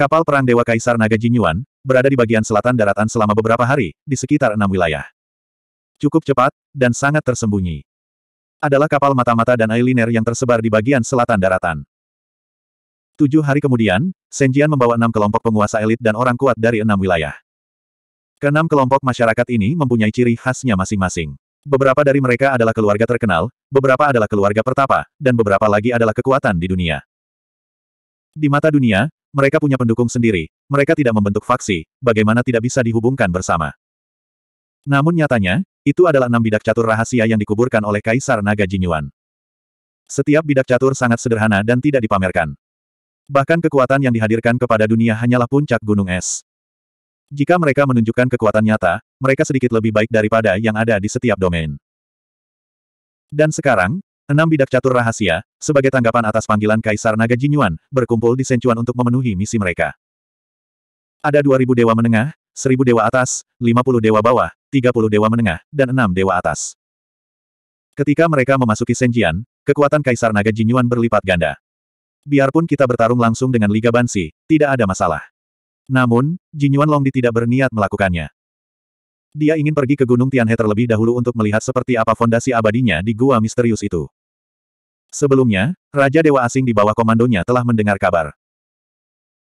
Kapal perang Dewa Kaisar Naga Jinyuan, berada di bagian selatan daratan selama beberapa hari, di sekitar enam wilayah. Cukup cepat, dan sangat tersembunyi. Adalah kapal mata-mata dan eyeliner yang tersebar di bagian selatan daratan. Tujuh hari kemudian, Senjian membawa enam kelompok penguasa elit dan orang kuat dari enam wilayah. Keenam kelompok masyarakat ini mempunyai ciri khasnya masing-masing. Beberapa dari mereka adalah keluarga terkenal, beberapa adalah keluarga pertapa, dan beberapa lagi adalah kekuatan di dunia. Di mata dunia, mereka punya pendukung sendiri, mereka tidak membentuk faksi, bagaimana tidak bisa dihubungkan bersama. Namun nyatanya, itu adalah enam bidak catur rahasia yang dikuburkan oleh Kaisar Naga Jinyuan. Setiap bidak catur sangat sederhana dan tidak dipamerkan. Bahkan kekuatan yang dihadirkan kepada dunia hanyalah puncak gunung es. Jika mereka menunjukkan kekuatan nyata, mereka sedikit lebih baik daripada yang ada di setiap domain. Dan sekarang, Enam bidak catur rahasia, sebagai tanggapan atas panggilan Kaisar Naga Jinyuan, berkumpul di Sencuan untuk memenuhi misi mereka. Ada 2.000 dewa menengah, 1.000 dewa atas, 50 dewa bawah, 30 dewa menengah, dan 6 dewa atas. Ketika mereka memasuki Senjian, kekuatan Kaisar Naga Jinyuan berlipat ganda. Biarpun kita bertarung langsung dengan Liga Bansi, tidak ada masalah. Namun, Jinyuan Longdi tidak berniat melakukannya. Dia ingin pergi ke Gunung Tianhe terlebih dahulu untuk melihat seperti apa fondasi abadinya di gua misterius itu. Sebelumnya, Raja Dewa Asing di bawah komandonya telah mendengar kabar.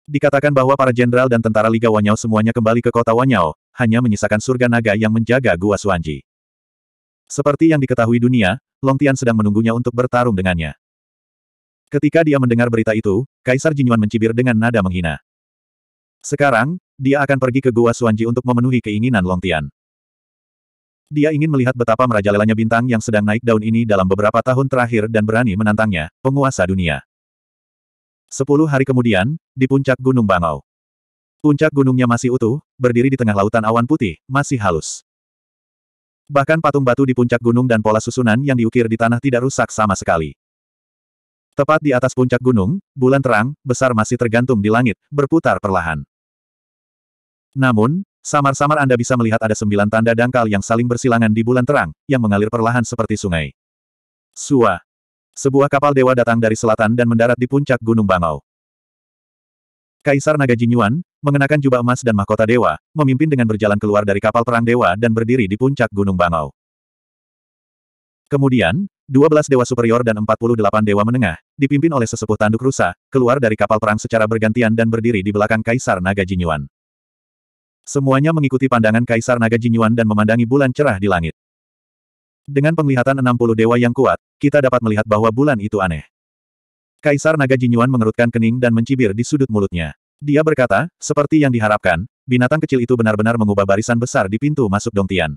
Dikatakan bahwa para jenderal dan tentara Liga Wanyao semuanya kembali ke kota Wanyao, hanya menyisakan surga naga yang menjaga Gua Suanji. Seperti yang diketahui dunia, Long Tian sedang menunggunya untuk bertarung dengannya. Ketika dia mendengar berita itu, Kaisar Jinyuan mencibir dengan nada menghina. Sekarang, dia akan pergi ke Gua Suanji untuk memenuhi keinginan Long Tian. Dia ingin melihat betapa merajalelanya bintang yang sedang naik daun ini dalam beberapa tahun terakhir dan berani menantangnya, penguasa dunia. Sepuluh hari kemudian, di puncak Gunung Bangau. Puncak gunungnya masih utuh, berdiri di tengah lautan awan putih, masih halus. Bahkan patung batu di puncak gunung dan pola susunan yang diukir di tanah tidak rusak sama sekali. Tepat di atas puncak gunung, bulan terang, besar masih tergantung di langit, berputar perlahan. Namun, Samar-samar Anda bisa melihat ada sembilan tanda dangkal yang saling bersilangan di bulan terang, yang mengalir perlahan seperti sungai. Sua. Sebuah kapal dewa datang dari selatan dan mendarat di puncak Gunung Bangau. Kaisar Naga Jinyuan, mengenakan jubah emas dan mahkota dewa, memimpin dengan berjalan keluar dari kapal perang dewa dan berdiri di puncak Gunung Bangau. Kemudian, 12 dewa superior dan 48 dewa menengah, dipimpin oleh sesepuh tanduk rusa, keluar dari kapal perang secara bergantian dan berdiri di belakang Kaisar Naga Jinyuan. Semuanya mengikuti pandangan Kaisar Naga Jinyuan dan memandangi bulan cerah di langit. Dengan penglihatan 60 dewa yang kuat, kita dapat melihat bahwa bulan itu aneh. Kaisar Naga Jinyuan mengerutkan kening dan mencibir di sudut mulutnya. Dia berkata, seperti yang diharapkan, binatang kecil itu benar-benar mengubah barisan besar di pintu masuk Dongtian.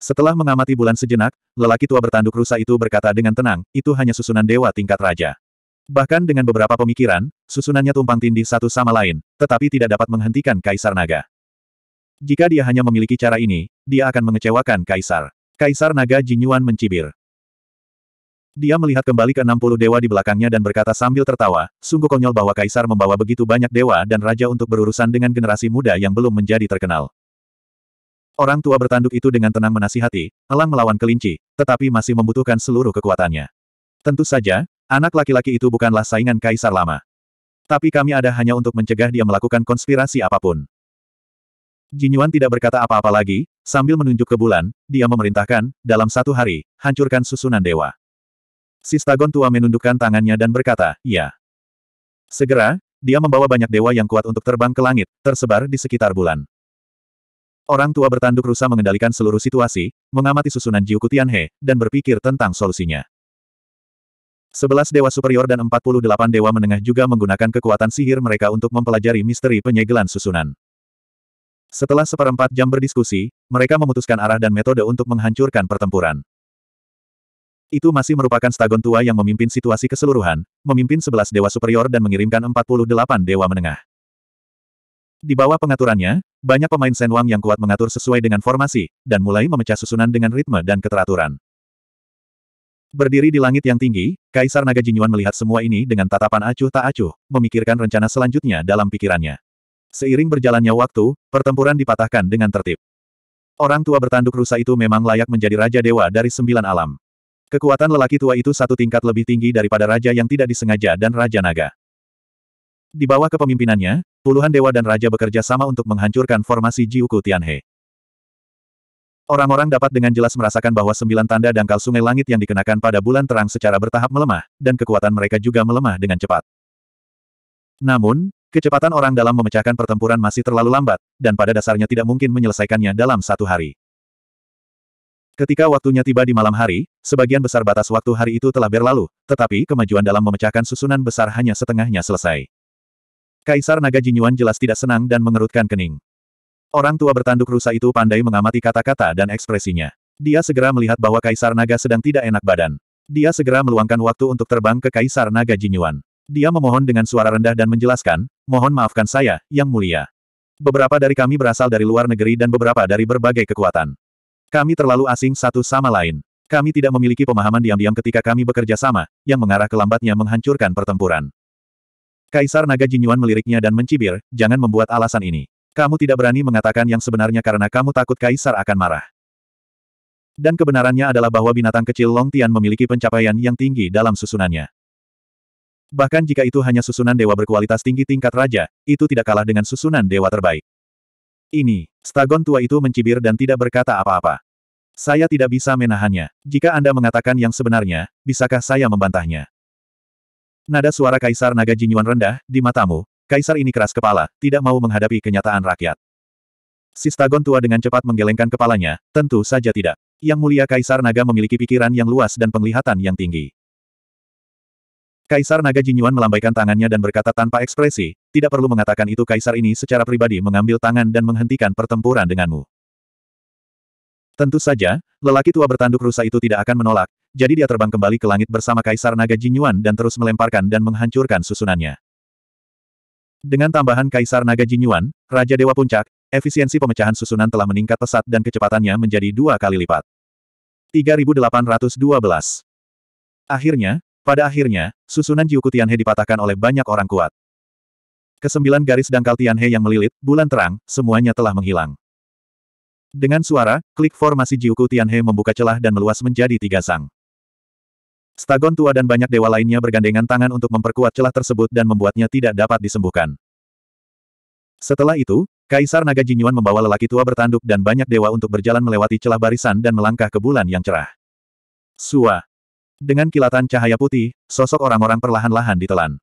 Setelah mengamati bulan sejenak, lelaki tua bertanduk rusa itu berkata dengan tenang, itu hanya susunan dewa tingkat raja. Bahkan dengan beberapa pemikiran, susunannya tumpang tindih satu sama lain, tetapi tidak dapat menghentikan Kaisar Naga. Jika dia hanya memiliki cara ini, dia akan mengecewakan Kaisar. Kaisar Naga Jinyuan mencibir. Dia melihat kembali ke 60 dewa di belakangnya dan berkata sambil tertawa, sungguh konyol bahwa Kaisar membawa begitu banyak dewa dan raja untuk berurusan dengan generasi muda yang belum menjadi terkenal. Orang tua bertanduk itu dengan tenang menasihati, elang melawan kelinci, tetapi masih membutuhkan seluruh kekuatannya. Tentu saja, Anak laki-laki itu bukanlah saingan kaisar lama. Tapi kami ada hanya untuk mencegah dia melakukan konspirasi apapun. Jinyuan tidak berkata apa-apa lagi, sambil menunjuk ke bulan, dia memerintahkan, dalam satu hari, hancurkan susunan dewa. Sistagon tua menundukkan tangannya dan berkata, ya. Segera, dia membawa banyak dewa yang kuat untuk terbang ke langit, tersebar di sekitar bulan. Orang tua bertanduk rusa mengendalikan seluruh situasi, mengamati susunan Jiukutian He dan berpikir tentang solusinya. 11 dewa superior dan 48 dewa menengah juga menggunakan kekuatan sihir mereka untuk mempelajari misteri penyegelan susunan. Setelah seperempat jam berdiskusi, mereka memutuskan arah dan metode untuk menghancurkan pertempuran. Itu masih merupakan stagon tua yang memimpin situasi keseluruhan, memimpin sebelas dewa superior dan mengirimkan 48 dewa menengah. Di bawah pengaturannya, banyak pemain Senwang yang kuat mengatur sesuai dengan formasi, dan mulai memecah susunan dengan ritme dan keteraturan. Berdiri di langit yang tinggi, Kaisar Naga Jinyuan melihat semua ini dengan tatapan acuh tak acuh, memikirkan rencana selanjutnya dalam pikirannya. Seiring berjalannya waktu, pertempuran dipatahkan dengan tertib. Orang tua bertanduk rusa itu memang layak menjadi Raja Dewa dari sembilan alam. Kekuatan lelaki tua itu satu tingkat lebih tinggi daripada Raja yang tidak disengaja dan Raja Naga. Di bawah kepemimpinannya, puluhan dewa dan raja bekerja sama untuk menghancurkan formasi Jiuku Tianhe. Orang-orang dapat dengan jelas merasakan bahwa sembilan tanda dangkal sungai langit yang dikenakan pada bulan terang secara bertahap melemah, dan kekuatan mereka juga melemah dengan cepat. Namun, kecepatan orang dalam memecahkan pertempuran masih terlalu lambat, dan pada dasarnya tidak mungkin menyelesaikannya dalam satu hari. Ketika waktunya tiba di malam hari, sebagian besar batas waktu hari itu telah berlalu, tetapi kemajuan dalam memecahkan susunan besar hanya setengahnya selesai. Kaisar Naga Jinyuan jelas tidak senang dan mengerutkan kening. Orang tua bertanduk rusa itu pandai mengamati kata-kata dan ekspresinya. Dia segera melihat bahwa Kaisar Naga sedang tidak enak badan. Dia segera meluangkan waktu untuk terbang ke Kaisar Naga Jinyuan. Dia memohon dengan suara rendah dan menjelaskan, mohon maafkan saya, Yang Mulia. Beberapa dari kami berasal dari luar negeri dan beberapa dari berbagai kekuatan. Kami terlalu asing satu sama lain. Kami tidak memiliki pemahaman diam-diam ketika kami bekerja sama, yang mengarah ke lambatnya menghancurkan pertempuran. Kaisar Naga Jinyuan meliriknya dan mencibir, jangan membuat alasan ini. Kamu tidak berani mengatakan yang sebenarnya karena kamu takut kaisar akan marah. Dan kebenarannya adalah bahwa binatang kecil Long Tian memiliki pencapaian yang tinggi dalam susunannya. Bahkan jika itu hanya susunan dewa berkualitas tinggi tingkat raja, itu tidak kalah dengan susunan dewa terbaik. Ini, stagon tua itu mencibir dan tidak berkata apa-apa. Saya tidak bisa menahannya. Jika Anda mengatakan yang sebenarnya, bisakah saya membantahnya? Nada suara Kaisar Naga Jinyuan rendah, di matamu, Kaisar ini keras kepala, tidak mau menghadapi kenyataan rakyat. Sistagon tua dengan cepat menggelengkan kepalanya, tentu saja tidak. Yang mulia Kaisar Naga memiliki pikiran yang luas dan penglihatan yang tinggi. Kaisar Naga Jinyuan melambaikan tangannya dan berkata tanpa ekspresi, tidak perlu mengatakan itu Kaisar ini secara pribadi mengambil tangan dan menghentikan pertempuran denganmu. Tentu saja, lelaki tua bertanduk rusa itu tidak akan menolak, jadi dia terbang kembali ke langit bersama Kaisar Naga Jinyuan dan terus melemparkan dan menghancurkan susunannya. Dengan tambahan Kaisar Naga Jinyuan, Raja Dewa Puncak, efisiensi pemecahan susunan telah meningkat pesat dan kecepatannya menjadi dua kali lipat. 3812 Akhirnya, pada akhirnya, susunan Jiuku Tianhe dipatahkan oleh banyak orang kuat. Kesembilan garis dangkal Tianhe yang melilit, bulan terang, semuanya telah menghilang. Dengan suara, klik formasi Jiuku Tianhe membuka celah dan meluas menjadi tiga sang. Stagon tua dan banyak dewa lainnya bergandengan tangan untuk memperkuat celah tersebut dan membuatnya tidak dapat disembuhkan. Setelah itu, Kaisar Naga Jinyuan membawa lelaki tua bertanduk dan banyak dewa untuk berjalan melewati celah barisan dan melangkah ke bulan yang cerah. Sua. Dengan kilatan cahaya putih, sosok orang-orang perlahan-lahan ditelan.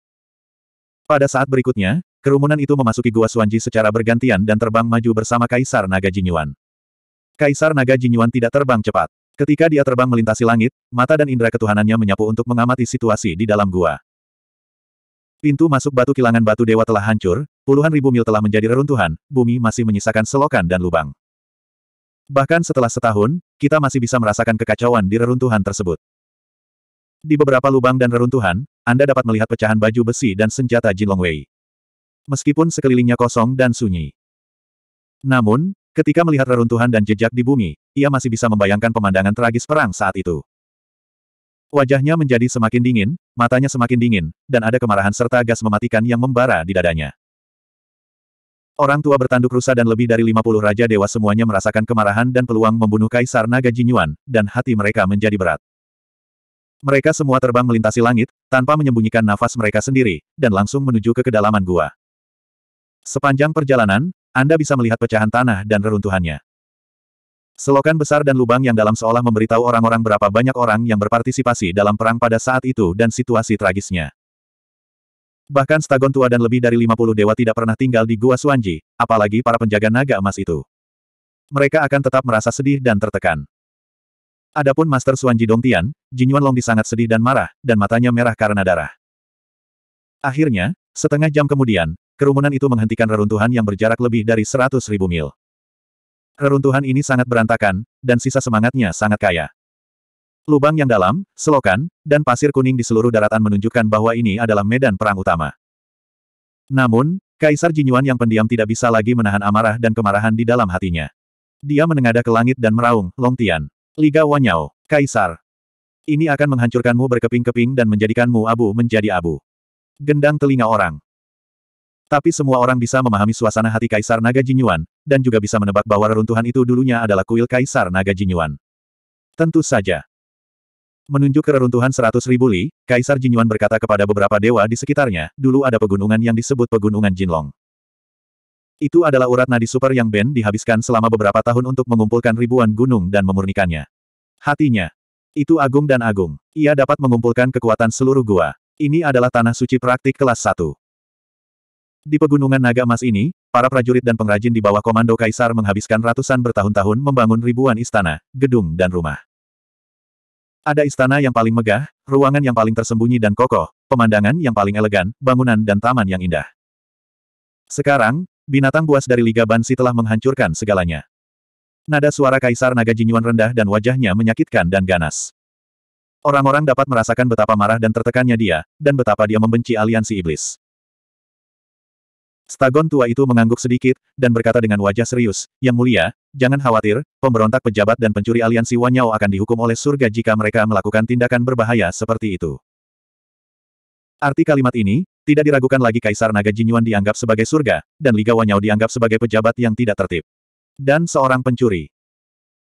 Pada saat berikutnya, kerumunan itu memasuki gua Suanji secara bergantian dan terbang maju bersama Kaisar Naga Jinyuan. Kaisar Naga Jinyuan tidak terbang cepat. Ketika dia terbang melintasi langit, mata dan indera ketuhanannya menyapu untuk mengamati situasi di dalam gua. Pintu masuk batu kilangan batu dewa telah hancur, puluhan ribu mil telah menjadi reruntuhan, bumi masih menyisakan selokan dan lubang. Bahkan setelah setahun, kita masih bisa merasakan kekacauan di reruntuhan tersebut. Di beberapa lubang dan reruntuhan, Anda dapat melihat pecahan baju besi dan senjata Jin Wei. Meskipun sekelilingnya kosong dan sunyi. Namun, Ketika melihat reruntuhan dan jejak di bumi, ia masih bisa membayangkan pemandangan tragis perang saat itu. Wajahnya menjadi semakin dingin, matanya semakin dingin, dan ada kemarahan serta gas mematikan yang membara di dadanya. Orang tua bertanduk rusa dan lebih dari 50 raja dewa semuanya merasakan kemarahan dan peluang membunuh Kaisar Naga Jinyuan, dan hati mereka menjadi berat. Mereka semua terbang melintasi langit, tanpa menyembunyikan nafas mereka sendiri, dan langsung menuju ke kedalaman gua. Sepanjang perjalanan, anda bisa melihat pecahan tanah dan reruntuhannya. Selokan besar dan lubang yang dalam seolah memberitahu orang-orang berapa banyak orang yang berpartisipasi dalam perang pada saat itu dan situasi tragisnya. Bahkan Stagon tua dan lebih dari 50 dewa tidak pernah tinggal di Gua Suanji, apalagi para penjaga naga emas itu. Mereka akan tetap merasa sedih dan tertekan. Adapun Master Suanji Dongtian, Jin Yuan Longdi sangat sedih dan marah, dan matanya merah karena darah. Akhirnya, setengah jam kemudian, Kerumunan itu menghentikan reruntuhan yang berjarak lebih dari seratus ribu mil. Reruntuhan ini sangat berantakan, dan sisa semangatnya sangat kaya. Lubang yang dalam, selokan, dan pasir kuning di seluruh daratan menunjukkan bahwa ini adalah medan perang utama. Namun, Kaisar Jinyuan yang pendiam tidak bisa lagi menahan amarah dan kemarahan di dalam hatinya. Dia menengadah ke langit dan meraung, Long Tian, Liga Wanyao, Kaisar. Ini akan menghancurkanmu berkeping-keping dan menjadikanmu abu menjadi abu. Gendang telinga orang. Tapi semua orang bisa memahami suasana hati Kaisar Naga Jinyuan, dan juga bisa menebak bahwa reruntuhan itu dulunya adalah kuil Kaisar Naga Jinyuan. Tentu saja. Menunjuk ke reruntuhan seratus ribu li, Kaisar Jinyuan berkata kepada beberapa dewa di sekitarnya, dulu ada pegunungan yang disebut Pegunungan Jinlong. Itu adalah urat nadi super yang Ben dihabiskan selama beberapa tahun untuk mengumpulkan ribuan gunung dan memurnikannya. Hatinya. Itu agung dan agung. Ia dapat mengumpulkan kekuatan seluruh gua. Ini adalah tanah suci praktik kelas 1. Di Pegunungan Naga Emas ini, para prajurit dan pengrajin di bawah komando Kaisar menghabiskan ratusan bertahun-tahun membangun ribuan istana, gedung dan rumah. Ada istana yang paling megah, ruangan yang paling tersembunyi dan kokoh, pemandangan yang paling elegan, bangunan dan taman yang indah. Sekarang, binatang buas dari Liga Bansi telah menghancurkan segalanya. Nada suara Kaisar Naga Jinyuan rendah dan wajahnya menyakitkan dan ganas. Orang-orang dapat merasakan betapa marah dan tertekannya dia, dan betapa dia membenci aliansi iblis. Stagon tua itu mengangguk sedikit, dan berkata dengan wajah serius, Yang mulia, jangan khawatir, pemberontak pejabat dan pencuri aliansi Wanyao akan dihukum oleh surga jika mereka melakukan tindakan berbahaya seperti itu. Arti kalimat ini, tidak diragukan lagi Kaisar Naga Jinyuan dianggap sebagai surga, dan Liga Wanyao dianggap sebagai pejabat yang tidak tertib. Dan seorang pencuri.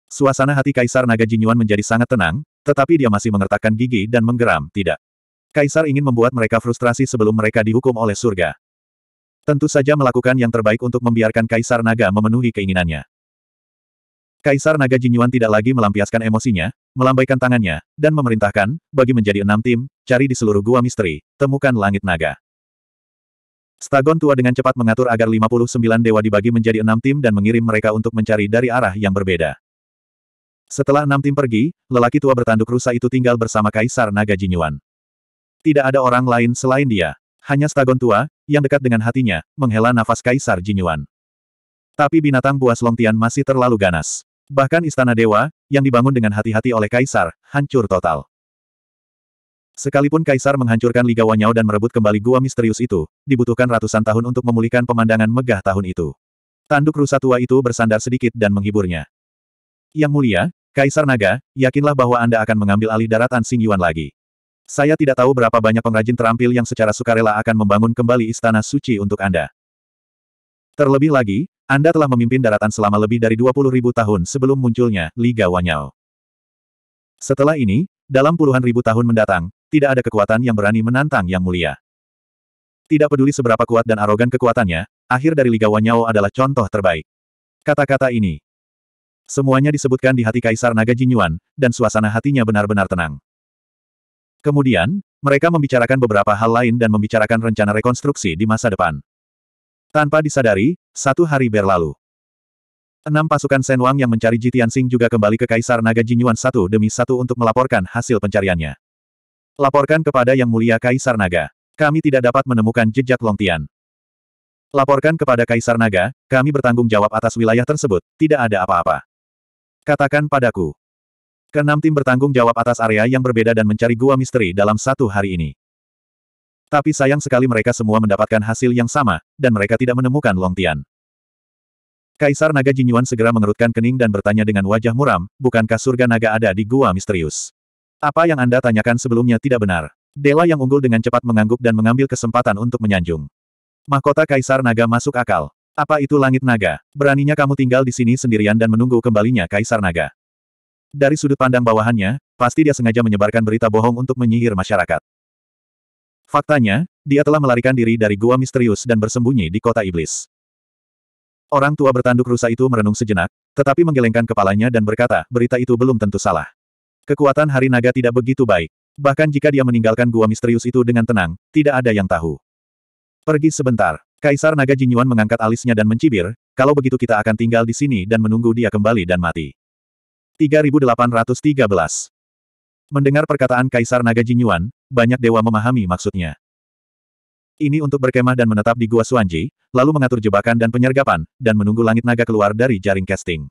Suasana hati Kaisar Naga Jinyuan menjadi sangat tenang, tetapi dia masih mengertakkan gigi dan menggeram, tidak. Kaisar ingin membuat mereka frustrasi sebelum mereka dihukum oleh surga. Tentu saja melakukan yang terbaik untuk membiarkan Kaisar Naga memenuhi keinginannya. Kaisar Naga Jinyuan tidak lagi melampiaskan emosinya, melambaikan tangannya, dan memerintahkan, bagi menjadi enam tim, cari di seluruh gua misteri, temukan langit naga. Stagon tua dengan cepat mengatur agar 59 dewa dibagi menjadi enam tim dan mengirim mereka untuk mencari dari arah yang berbeda. Setelah enam tim pergi, lelaki tua bertanduk rusa itu tinggal bersama Kaisar Naga Jinyuan. Tidak ada orang lain selain dia. Hanya stagon tua, yang dekat dengan hatinya, menghela nafas Kaisar Jinyuan. Tapi binatang buas Longtian masih terlalu ganas. Bahkan istana dewa, yang dibangun dengan hati-hati oleh Kaisar, hancur total. Sekalipun Kaisar menghancurkan Liga Wanyao dan merebut kembali gua misterius itu, dibutuhkan ratusan tahun untuk memulihkan pemandangan megah tahun itu. Tanduk rusa tua itu bersandar sedikit dan menghiburnya. Yang mulia, Kaisar Naga, yakinlah bahwa Anda akan mengambil alih daratan Xing Yuan lagi. Saya tidak tahu berapa banyak pengrajin terampil yang secara sukarela akan membangun kembali istana suci untuk Anda. Terlebih lagi, Anda telah memimpin daratan selama lebih dari ribu tahun sebelum munculnya Liga Wanyao. Setelah ini, dalam puluhan ribu tahun mendatang, tidak ada kekuatan yang berani menantang Yang Mulia. Tidak peduli seberapa kuat dan arogan kekuatannya, akhir dari Liga Wanyao adalah contoh terbaik. Kata-kata ini. Semuanya disebutkan di hati Kaisar Naga Jinyuan, dan suasana hatinya benar-benar tenang. Kemudian, mereka membicarakan beberapa hal lain dan membicarakan rencana rekonstruksi di masa depan. Tanpa disadari, satu hari berlalu. Enam pasukan Senwang yang mencari Jitian Sing juga kembali ke Kaisar Naga Jinyuan satu demi satu untuk melaporkan hasil pencariannya. Laporkan kepada Yang Mulia Kaisar Naga. Kami tidak dapat menemukan jejak Longtian. Laporkan kepada Kaisar Naga, kami bertanggung jawab atas wilayah tersebut, tidak ada apa-apa. Katakan padaku, Keenam tim bertanggung jawab atas area yang berbeda dan mencari gua misteri dalam satu hari ini. Tapi sayang sekali mereka semua mendapatkan hasil yang sama, dan mereka tidak menemukan Long Tian. Kaisar Naga Jinyuan segera mengerutkan kening dan bertanya dengan wajah muram, bukankah surga naga ada di gua misterius? Apa yang Anda tanyakan sebelumnya tidak benar. Dela yang unggul dengan cepat mengangguk dan mengambil kesempatan untuk menyanjung. Mahkota Kaisar Naga masuk akal. Apa itu langit naga? Beraninya kamu tinggal di sini sendirian dan menunggu kembalinya Kaisar Naga. Dari sudut pandang bawahannya, pasti dia sengaja menyebarkan berita bohong untuk menyihir masyarakat. Faktanya, dia telah melarikan diri dari gua misterius dan bersembunyi di kota iblis. Orang tua bertanduk rusa itu merenung sejenak, tetapi menggelengkan kepalanya dan berkata, berita itu belum tentu salah. Kekuatan hari naga tidak begitu baik. Bahkan jika dia meninggalkan gua misterius itu dengan tenang, tidak ada yang tahu. Pergi sebentar. Kaisar Naga Jinyuan mengangkat alisnya dan mencibir, kalau begitu kita akan tinggal di sini dan menunggu dia kembali dan mati. 3813. Mendengar perkataan Kaisar Naga Jinyuan, banyak dewa memahami maksudnya. Ini untuk berkemah dan menetap di Gua Suanji, lalu mengatur jebakan dan penyergapan, dan menunggu langit naga keluar dari jaring casting.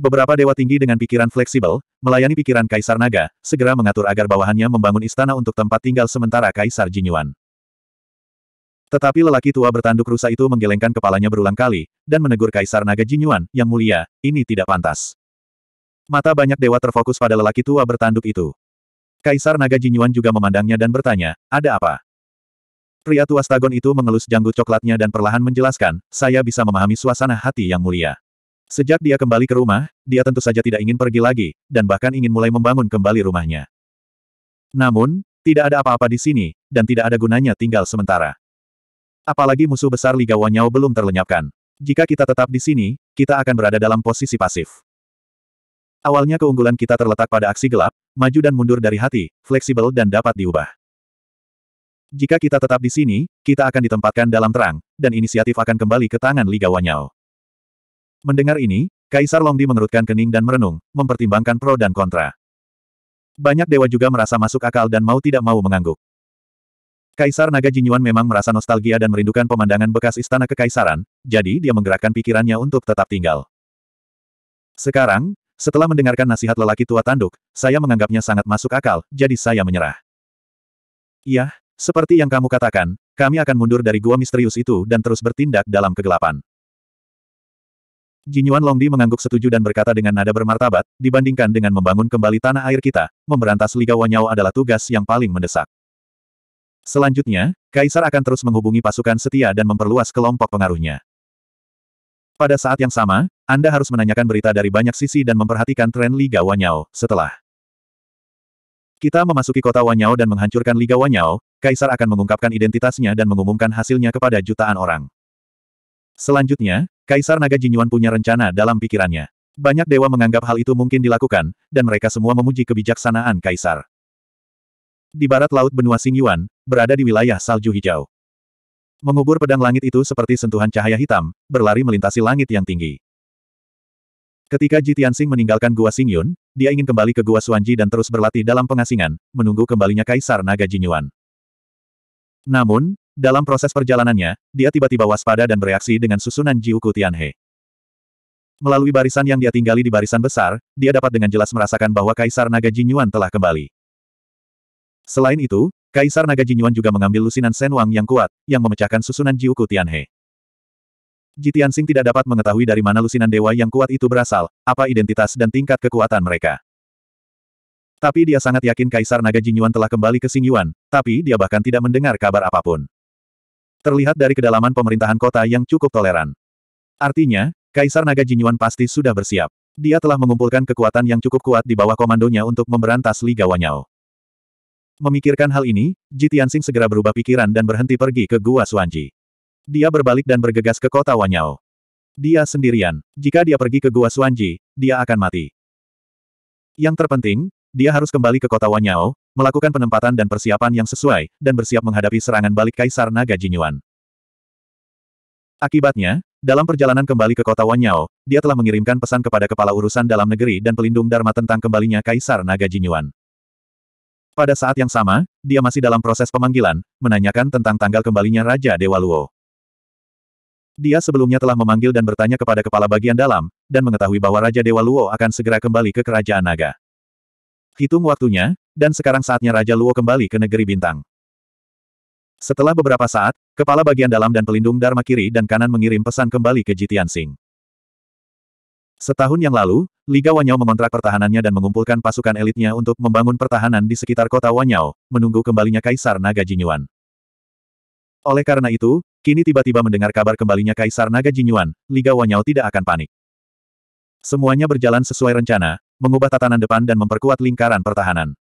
Beberapa dewa tinggi dengan pikiran fleksibel, melayani pikiran Kaisar Naga, segera mengatur agar bawahannya membangun istana untuk tempat tinggal sementara Kaisar Jinyuan. Tetapi lelaki tua bertanduk rusa itu menggelengkan kepalanya berulang kali, dan menegur Kaisar Naga Jinyuan, yang mulia, ini tidak pantas. Mata banyak dewa terfokus pada lelaki tua bertanduk itu. Kaisar Naga Jinyuan juga memandangnya dan bertanya, ada apa? Pria tua stagon itu mengelus janggut coklatnya dan perlahan menjelaskan, saya bisa memahami suasana hati yang mulia. Sejak dia kembali ke rumah, dia tentu saja tidak ingin pergi lagi, dan bahkan ingin mulai membangun kembali rumahnya. Namun, tidak ada apa-apa di sini, dan tidak ada gunanya tinggal sementara. Apalagi musuh besar Liga Wanyao belum terlenyapkan. Jika kita tetap di sini, kita akan berada dalam posisi pasif. Awalnya keunggulan kita terletak pada aksi gelap, maju dan mundur dari hati, fleksibel dan dapat diubah. Jika kita tetap di sini, kita akan ditempatkan dalam terang, dan inisiatif akan kembali ke tangan Liga Wanyao. Mendengar ini, Kaisar Longdi mengerutkan kening dan merenung, mempertimbangkan pro dan kontra. Banyak dewa juga merasa masuk akal dan mau tidak mau mengangguk. Kaisar Naga Jinyuan memang merasa nostalgia dan merindukan pemandangan bekas istana kekaisaran, jadi dia menggerakkan pikirannya untuk tetap tinggal. Sekarang, setelah mendengarkan nasihat lelaki tua tanduk, saya menganggapnya sangat masuk akal, jadi saya menyerah. Iya, seperti yang kamu katakan, kami akan mundur dari gua misterius itu dan terus bertindak dalam kegelapan. Jinyuan Longdi mengangguk setuju dan berkata dengan nada bermartabat, dibandingkan dengan membangun kembali tanah air kita, memberantas Liga Wanyao adalah tugas yang paling mendesak. Selanjutnya, Kaisar akan terus menghubungi pasukan setia dan memperluas kelompok pengaruhnya. Pada saat yang sama, anda harus menanyakan berita dari banyak sisi dan memperhatikan tren Liga Wanyao. Setelah kita memasuki kota Wanyao dan menghancurkan Liga Wanyao, Kaisar akan mengungkapkan identitasnya dan mengumumkan hasilnya kepada jutaan orang. Selanjutnya, Kaisar Naga Jinyuan punya rencana dalam pikirannya. Banyak dewa menganggap hal itu mungkin dilakukan, dan mereka semua memuji kebijaksanaan Kaisar. Di barat laut benua Singyuan, berada di wilayah salju hijau. Mengubur pedang langit itu seperti sentuhan cahaya hitam, berlari melintasi langit yang tinggi. Ketika Ji Tianxing meninggalkan Gua Xingyun, dia ingin kembali ke Gua Suanji dan terus berlatih dalam pengasingan, menunggu kembalinya Kaisar Naga Jinyuan. Namun, dalam proses perjalanannya, dia tiba-tiba waspada dan bereaksi dengan susunan Jiuku Tianhe. Melalui barisan yang dia tinggali di barisan besar, dia dapat dengan jelas merasakan bahwa Kaisar Naga Jinyuan telah kembali. Selain itu, Kaisar Naga Jinyuan juga mengambil lusinan Wang yang kuat, yang memecahkan susunan Jiuku Tianhe. Jitian Sing tidak dapat mengetahui dari mana lusinan dewa yang kuat itu berasal, apa identitas dan tingkat kekuatan mereka. Tapi dia sangat yakin Kaisar Naga Jinyuan telah kembali ke Singyuan, tapi dia bahkan tidak mendengar kabar apapun. Terlihat dari kedalaman pemerintahan kota yang cukup toleran. Artinya, Kaisar Naga Jinyuan pasti sudah bersiap. Dia telah mengumpulkan kekuatan yang cukup kuat di bawah komandonya untuk memberantas Liga Wanyao. Memikirkan hal ini, Jitian Sing segera berubah pikiran dan berhenti pergi ke Gua Suanji. Dia berbalik dan bergegas ke kota Wanyao. Dia sendirian. Jika dia pergi ke Gua Suanji, dia akan mati. Yang terpenting, dia harus kembali ke kota Wanyao, melakukan penempatan dan persiapan yang sesuai, dan bersiap menghadapi serangan balik Kaisar Naga Jinyuan. Akibatnya, dalam perjalanan kembali ke kota Wanyao, dia telah mengirimkan pesan kepada kepala urusan dalam negeri dan pelindung Dharma tentang kembalinya Kaisar Naga Jinyuan. Pada saat yang sama, dia masih dalam proses pemanggilan, menanyakan tentang tanggal kembalinya Raja Dewa Luo. Dia sebelumnya telah memanggil dan bertanya kepada kepala bagian dalam, dan mengetahui bahwa Raja Dewa Luo akan segera kembali ke Kerajaan Naga. Hitung waktunya, dan sekarang saatnya Raja Luo kembali ke negeri bintang. Setelah beberapa saat, kepala bagian dalam dan pelindung Dharma kiri dan kanan mengirim pesan kembali ke Jitian Singh. Setahun yang lalu, Liga Wanyao mengontrak pertahanannya dan mengumpulkan pasukan elitnya untuk membangun pertahanan di sekitar kota Wanyao, menunggu kembalinya Kaisar Naga Jinyuan. Oleh karena itu, Kini tiba-tiba mendengar kabar kembalinya Kaisar Naga Jinyuan, Liga Wanyao tidak akan panik. Semuanya berjalan sesuai rencana, mengubah tatanan depan dan memperkuat lingkaran pertahanan.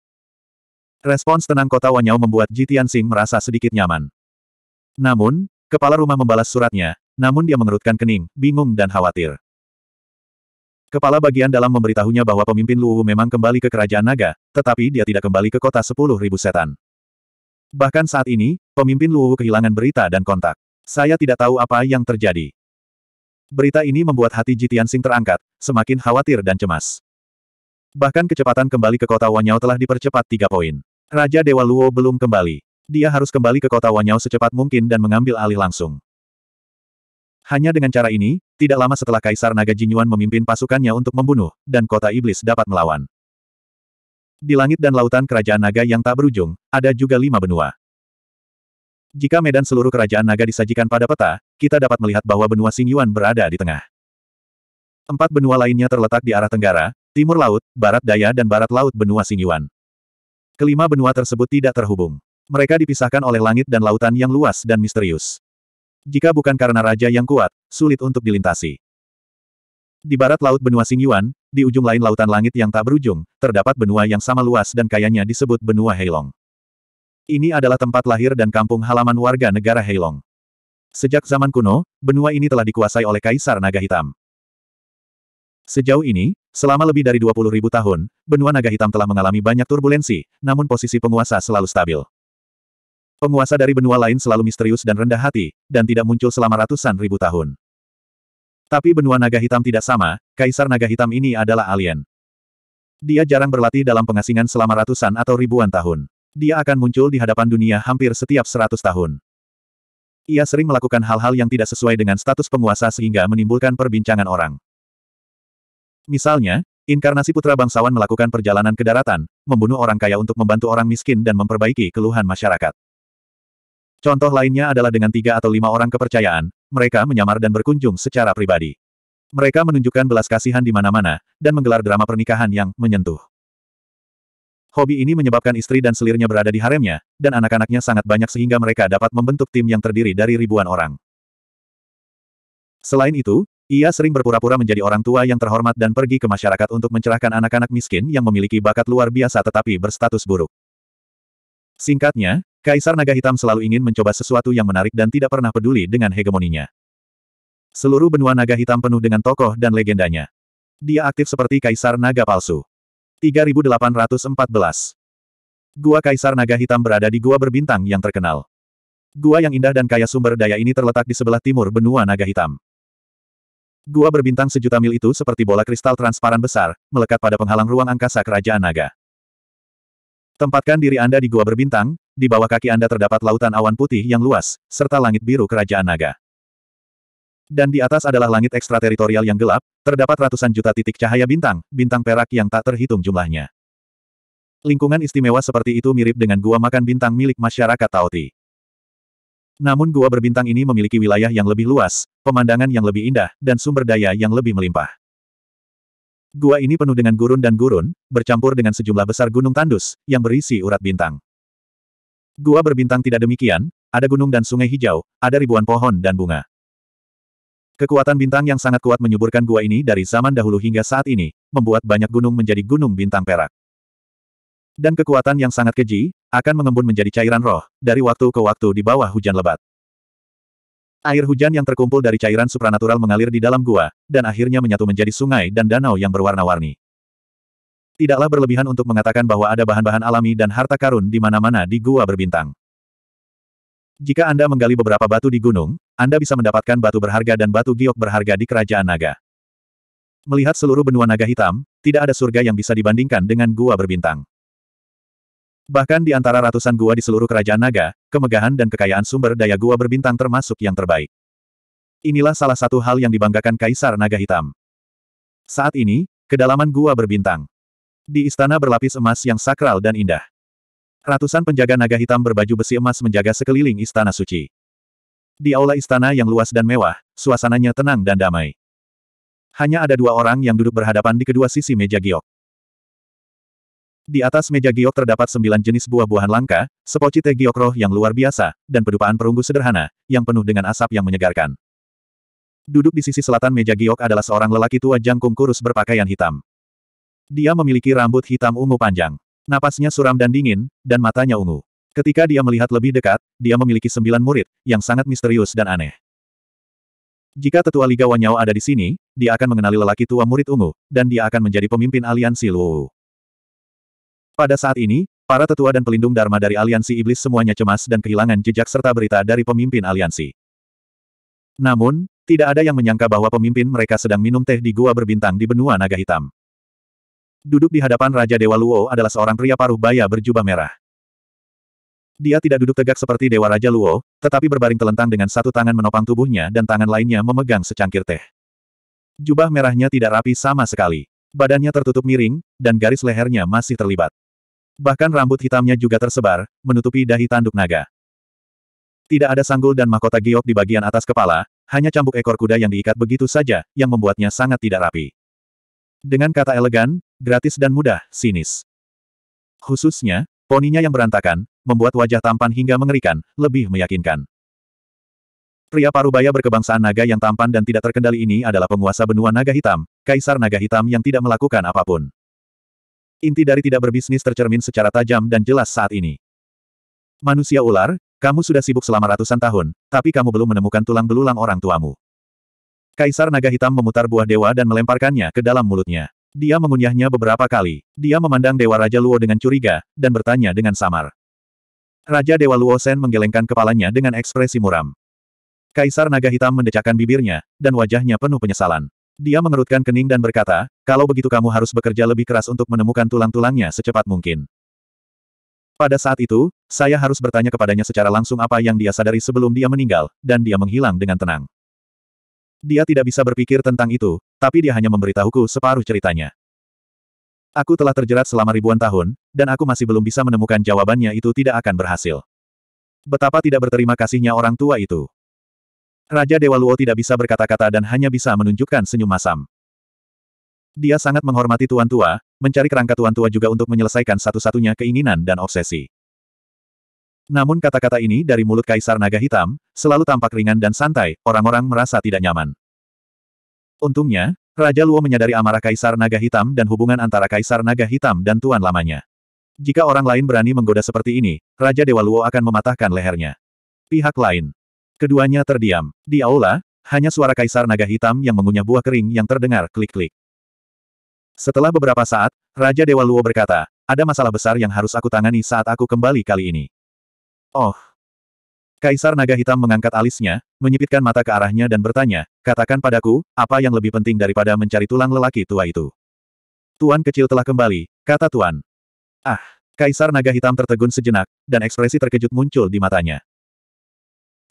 Respons tenang kota Wanyao membuat Ji Tianxing merasa sedikit nyaman. Namun, kepala rumah membalas suratnya, namun dia mengerutkan kening, bingung dan khawatir. Kepala bagian dalam memberitahunya bahwa pemimpin Luwu memang kembali ke kerajaan naga, tetapi dia tidak kembali ke kota sepuluh ribu setan. Bahkan saat ini, pemimpin Luwu kehilangan berita dan kontak. Saya tidak tahu apa yang terjadi. Berita ini membuat hati Jitian Sing terangkat, semakin khawatir dan cemas. Bahkan kecepatan kembali ke kota Wanyao telah dipercepat tiga poin. Raja Dewa Luo belum kembali. Dia harus kembali ke kota Wanyao secepat mungkin dan mengambil alih langsung. Hanya dengan cara ini, tidak lama setelah Kaisar Naga Jinyuan memimpin pasukannya untuk membunuh, dan kota iblis dapat melawan. Di langit dan lautan kerajaan naga yang tak berujung, ada juga lima benua. Jika medan seluruh kerajaan naga disajikan pada peta, kita dapat melihat bahwa benua Xingyuan berada di tengah. Empat benua lainnya terletak di arah tenggara, timur laut, barat daya dan barat laut benua Xingyuan. Kelima benua tersebut tidak terhubung. Mereka dipisahkan oleh langit dan lautan yang luas dan misterius. Jika bukan karena raja yang kuat, sulit untuk dilintasi. Di barat laut benua Xingyuan, di ujung lain lautan langit yang tak berujung, terdapat benua yang sama luas dan kayanya disebut benua Heilong. Ini adalah tempat lahir dan kampung halaman warga negara Heilong. Sejak zaman kuno, benua ini telah dikuasai oleh Kaisar Naga Hitam. Sejauh ini, selama lebih dari 20 ribu tahun, benua Naga Hitam telah mengalami banyak turbulensi, namun posisi penguasa selalu stabil. Penguasa dari benua lain selalu misterius dan rendah hati, dan tidak muncul selama ratusan ribu tahun. Tapi benua Naga Hitam tidak sama, Kaisar Naga Hitam ini adalah alien. Dia jarang berlatih dalam pengasingan selama ratusan atau ribuan tahun. Dia akan muncul di hadapan dunia hampir setiap seratus tahun. Ia sering melakukan hal-hal yang tidak sesuai dengan status penguasa sehingga menimbulkan perbincangan orang. Misalnya, inkarnasi putra bangsawan melakukan perjalanan ke daratan, membunuh orang kaya untuk membantu orang miskin dan memperbaiki keluhan masyarakat. Contoh lainnya adalah dengan tiga atau lima orang kepercayaan, mereka menyamar dan berkunjung secara pribadi. Mereka menunjukkan belas kasihan di mana-mana, dan menggelar drama pernikahan yang menyentuh. Hobi ini menyebabkan istri dan selirnya berada di haremnya, dan anak-anaknya sangat banyak sehingga mereka dapat membentuk tim yang terdiri dari ribuan orang. Selain itu, ia sering berpura-pura menjadi orang tua yang terhormat dan pergi ke masyarakat untuk mencerahkan anak-anak miskin yang memiliki bakat luar biasa tetapi berstatus buruk. Singkatnya, Kaisar Naga Hitam selalu ingin mencoba sesuatu yang menarik dan tidak pernah peduli dengan hegemoninya. Seluruh benua naga hitam penuh dengan tokoh dan legendanya. Dia aktif seperti Kaisar Naga Palsu. 3814. Gua Kaisar Naga Hitam berada di gua berbintang yang terkenal. Gua yang indah dan kaya sumber daya ini terletak di sebelah timur benua Naga Hitam. Gua berbintang sejuta mil itu seperti bola kristal transparan besar, melekat pada penghalang ruang angkasa kerajaan naga. Tempatkan diri Anda di gua berbintang, di bawah kaki Anda terdapat lautan awan putih yang luas, serta langit biru kerajaan naga. Dan di atas adalah langit ekstrateritorial yang gelap, terdapat ratusan juta titik cahaya bintang, bintang perak yang tak terhitung jumlahnya. Lingkungan istimewa seperti itu mirip dengan gua makan bintang milik masyarakat Taoti. Namun gua berbintang ini memiliki wilayah yang lebih luas, pemandangan yang lebih indah, dan sumber daya yang lebih melimpah. Gua ini penuh dengan gurun dan gurun, bercampur dengan sejumlah besar gunung tandus, yang berisi urat bintang. Gua berbintang tidak demikian, ada gunung dan sungai hijau, ada ribuan pohon dan bunga. Kekuatan bintang yang sangat kuat menyuburkan gua ini dari zaman dahulu hingga saat ini, membuat banyak gunung menjadi gunung bintang perak. Dan kekuatan yang sangat keji, akan mengembun menjadi cairan roh, dari waktu ke waktu di bawah hujan lebat. Air hujan yang terkumpul dari cairan supranatural mengalir di dalam gua, dan akhirnya menyatu menjadi sungai dan danau yang berwarna-warni. Tidaklah berlebihan untuk mengatakan bahwa ada bahan-bahan alami dan harta karun di mana-mana di gua berbintang. Jika Anda menggali beberapa batu di gunung, anda bisa mendapatkan batu berharga dan batu giok berharga di Kerajaan Naga. Melihat seluruh benua naga hitam, tidak ada surga yang bisa dibandingkan dengan gua berbintang. Bahkan di antara ratusan gua di seluruh kerajaan naga, kemegahan dan kekayaan sumber daya gua berbintang termasuk yang terbaik. Inilah salah satu hal yang dibanggakan Kaisar Naga Hitam. Saat ini, kedalaman gua berbintang. Di istana berlapis emas yang sakral dan indah. Ratusan penjaga naga hitam berbaju besi emas menjaga sekeliling istana suci. Di aula istana yang luas dan mewah, suasananya tenang dan damai. Hanya ada dua orang yang duduk berhadapan di kedua sisi meja giok. Di atas meja giok terdapat sembilan jenis buah-buahan langka, sepoci teh giok roh yang luar biasa, dan pedupaan perunggu sederhana, yang penuh dengan asap yang menyegarkan. Duduk di sisi selatan meja giok adalah seorang lelaki tua jangkung kurus berpakaian hitam. Dia memiliki rambut hitam ungu panjang. Napasnya suram dan dingin, dan matanya ungu. Ketika dia melihat lebih dekat, dia memiliki sembilan murid, yang sangat misterius dan aneh. Jika tetua Liga Wanyao ada di sini, dia akan mengenali lelaki tua murid ungu, dan dia akan menjadi pemimpin aliansi Luo. Pada saat ini, para tetua dan pelindung Dharma dari aliansi iblis semuanya cemas dan kehilangan jejak serta berita dari pemimpin aliansi. Namun, tidak ada yang menyangka bahwa pemimpin mereka sedang minum teh di gua berbintang di benua naga hitam. Duduk di hadapan Raja Dewa Luo adalah seorang pria paruh baya berjubah merah. Dia tidak duduk tegak seperti Dewa Raja Luo, tetapi berbaring telentang dengan satu tangan menopang tubuhnya dan tangan lainnya memegang secangkir teh. Jubah merahnya tidak rapi sama sekali. Badannya tertutup miring, dan garis lehernya masih terlibat. Bahkan rambut hitamnya juga tersebar, menutupi dahi tanduk naga. Tidak ada sanggul dan mahkota giok di bagian atas kepala, hanya cambuk ekor kuda yang diikat begitu saja, yang membuatnya sangat tidak rapi. Dengan kata elegan, gratis dan mudah, sinis. Khususnya, poninya yang berantakan, membuat wajah tampan hingga mengerikan, lebih meyakinkan. Pria parubaya berkebangsaan naga yang tampan dan tidak terkendali ini adalah penguasa benua naga hitam, kaisar naga hitam yang tidak melakukan apapun. Inti dari tidak berbisnis tercermin secara tajam dan jelas saat ini. Manusia ular, kamu sudah sibuk selama ratusan tahun, tapi kamu belum menemukan tulang belulang orang tuamu. Kaisar naga hitam memutar buah dewa dan melemparkannya ke dalam mulutnya. Dia mengunyahnya beberapa kali. Dia memandang Dewa Raja Luo dengan curiga, dan bertanya dengan samar. Raja Dewa Luosen menggelengkan kepalanya dengan ekspresi muram. Kaisar Naga Hitam mendecakkan bibirnya, dan wajahnya penuh penyesalan. Dia mengerutkan kening dan berkata, kalau begitu kamu harus bekerja lebih keras untuk menemukan tulang-tulangnya secepat mungkin. Pada saat itu, saya harus bertanya kepadanya secara langsung apa yang dia sadari sebelum dia meninggal, dan dia menghilang dengan tenang. Dia tidak bisa berpikir tentang itu, tapi dia hanya memberitahuku separuh ceritanya. Aku telah terjerat selama ribuan tahun, dan aku masih belum bisa menemukan jawabannya itu tidak akan berhasil. Betapa tidak berterima kasihnya orang tua itu. Raja Dewa Luo tidak bisa berkata-kata dan hanya bisa menunjukkan senyum masam. Dia sangat menghormati tuan tua, mencari kerangka tuan tua juga untuk menyelesaikan satu-satunya keinginan dan obsesi. Namun kata-kata ini dari mulut Kaisar Naga Hitam, selalu tampak ringan dan santai, orang-orang merasa tidak nyaman. Untungnya, Raja Luo menyadari amarah Kaisar Naga Hitam dan hubungan antara Kaisar Naga Hitam dan Tuan lamanya. Jika orang lain berani menggoda seperti ini, Raja Dewa Luo akan mematahkan lehernya. Pihak lain. Keduanya terdiam. Di aula, hanya suara Kaisar Naga Hitam yang mengunyah buah kering yang terdengar klik-klik. Setelah beberapa saat, Raja Dewa Luo berkata, ada masalah besar yang harus aku tangani saat aku kembali kali ini. Oh, Kaisar Naga Hitam mengangkat alisnya, menyipitkan mata ke arahnya dan bertanya, katakan padaku, apa yang lebih penting daripada mencari tulang lelaki tua itu? Tuan kecil telah kembali, kata Tuan. Ah, Kaisar Naga Hitam tertegun sejenak, dan ekspresi terkejut muncul di matanya.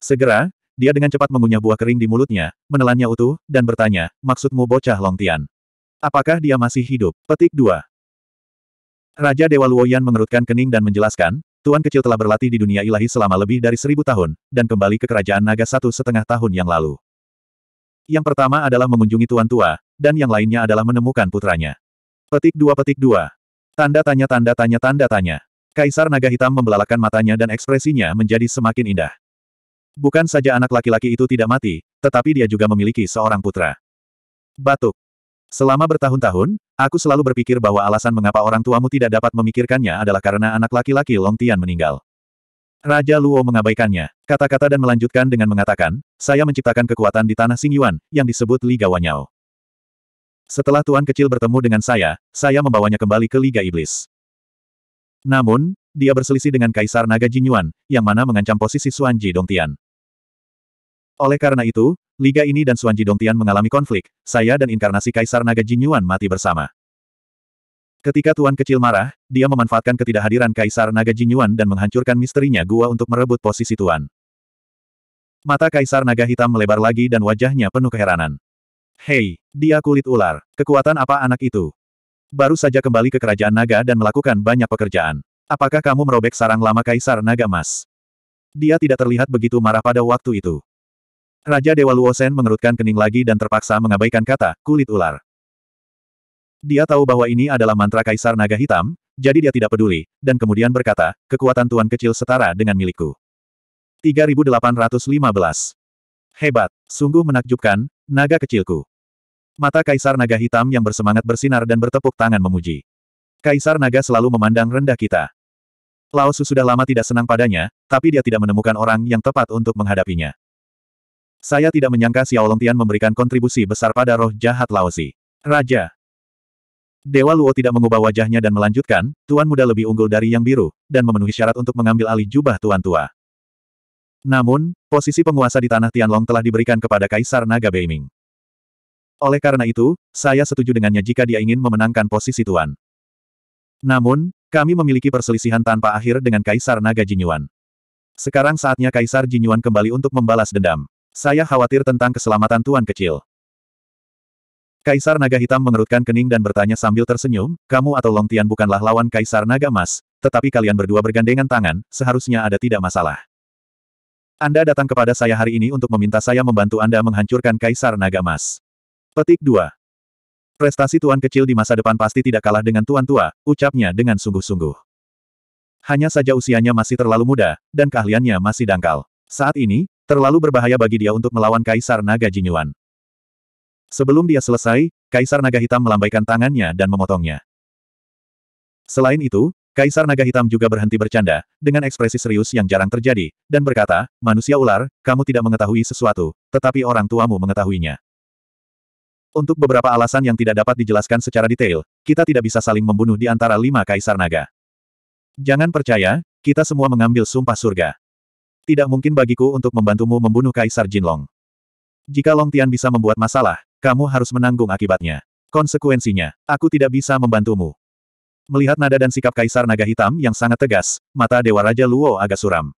Segera, dia dengan cepat mengunyah buah kering di mulutnya, menelannya utuh, dan bertanya, maksudmu bocah Longtian? Apakah dia masih hidup? Petik 2. Raja Dewa Luoyan mengerutkan kening dan menjelaskan, Tuan kecil telah berlatih di dunia ilahi selama lebih dari seribu tahun, dan kembali ke kerajaan naga satu setengah tahun yang lalu. Yang pertama adalah mengunjungi tuan tua, dan yang lainnya adalah menemukan putranya. Petik dua petik dua. Tanda tanya tanda tanya tanda tanya. Kaisar naga hitam membelalakan matanya dan ekspresinya menjadi semakin indah. Bukan saja anak laki-laki itu tidak mati, tetapi dia juga memiliki seorang putra. Batuk. Selama bertahun-tahun, Aku selalu berpikir bahwa alasan mengapa orang tuamu tidak dapat memikirkannya adalah karena anak laki-laki Long Tian meninggal. Raja Luo mengabaikannya, kata-kata dan melanjutkan dengan mengatakan, saya menciptakan kekuatan di tanah Singyuan, yang disebut Liga Wanyao. Setelah Tuan kecil bertemu dengan saya, saya membawanya kembali ke Liga Iblis. Namun, dia berselisih dengan Kaisar Naga Jinyuan, yang mana mengancam posisi Suanji Tian. Oleh karena itu, Liga ini dan Suanji Dongtian mengalami konflik, saya dan inkarnasi Kaisar Naga Jinyuan mati bersama. Ketika Tuan Kecil marah, dia memanfaatkan ketidakhadiran Kaisar Naga Jinyuan dan menghancurkan misterinya gua untuk merebut posisi Tuan. Mata Kaisar Naga Hitam melebar lagi dan wajahnya penuh keheranan. Hei, dia kulit ular. Kekuatan apa anak itu? Baru saja kembali ke kerajaan naga dan melakukan banyak pekerjaan. Apakah kamu merobek sarang lama Kaisar Naga Mas? Dia tidak terlihat begitu marah pada waktu itu. Raja Dewa Luosen mengerutkan kening lagi dan terpaksa mengabaikan kata, kulit ular. Dia tahu bahwa ini adalah mantra Kaisar Naga Hitam, jadi dia tidak peduli, dan kemudian berkata, kekuatan tuan kecil setara dengan milikku. 3815. Hebat, sungguh menakjubkan, naga kecilku. Mata Kaisar Naga Hitam yang bersemangat bersinar dan bertepuk tangan memuji. Kaisar Naga selalu memandang rendah kita. Lao Su sudah lama tidak senang padanya, tapi dia tidak menemukan orang yang tepat untuk menghadapinya. Saya tidak menyangka Xiao Longtian memberikan kontribusi besar pada roh jahat Laozi. Raja. Dewa Luo tidak mengubah wajahnya dan melanjutkan, Tuan Muda lebih unggul dari yang biru, dan memenuhi syarat untuk mengambil alih jubah Tuan Tua. Namun, posisi penguasa di Tanah Tianlong telah diberikan kepada Kaisar Naga Beiming. Oleh karena itu, saya setuju dengannya jika dia ingin memenangkan posisi Tuan. Namun, kami memiliki perselisihan tanpa akhir dengan Kaisar Naga Jinyuan. Sekarang saatnya Kaisar Jinyuan kembali untuk membalas dendam. Saya khawatir tentang keselamatan Tuan kecil. Kaisar Naga Hitam mengerutkan kening dan bertanya sambil tersenyum, kamu atau Long Tian bukanlah lawan Kaisar Naga Mas, tetapi kalian berdua bergandengan tangan, seharusnya ada tidak masalah. Anda datang kepada saya hari ini untuk meminta saya membantu Anda menghancurkan Kaisar Naga Mas. Petik 2. Prestasi tuan kecil di masa depan pasti tidak kalah dengan tuan tua, ucapnya dengan sungguh-sungguh. Hanya saja usianya masih terlalu muda, dan keahliannya masih dangkal. Saat ini, Terlalu berbahaya bagi dia untuk melawan Kaisar Naga Jinyuan. Sebelum dia selesai, Kaisar Naga Hitam melambaikan tangannya dan memotongnya. Selain itu, Kaisar Naga Hitam juga berhenti bercanda, dengan ekspresi serius yang jarang terjadi, dan berkata, manusia ular, kamu tidak mengetahui sesuatu, tetapi orang tuamu mengetahuinya. Untuk beberapa alasan yang tidak dapat dijelaskan secara detail, kita tidak bisa saling membunuh di antara lima kaisar naga. Jangan percaya, kita semua mengambil sumpah surga. Tidak mungkin bagiku untuk membantumu membunuh Kaisar Jinlong. Jika Long Tian bisa membuat masalah, kamu harus menanggung akibatnya. Konsekuensinya, aku tidak bisa membantumu. Melihat nada dan sikap Kaisar Naga Hitam yang sangat tegas, mata Dewa Raja Luo agak suram.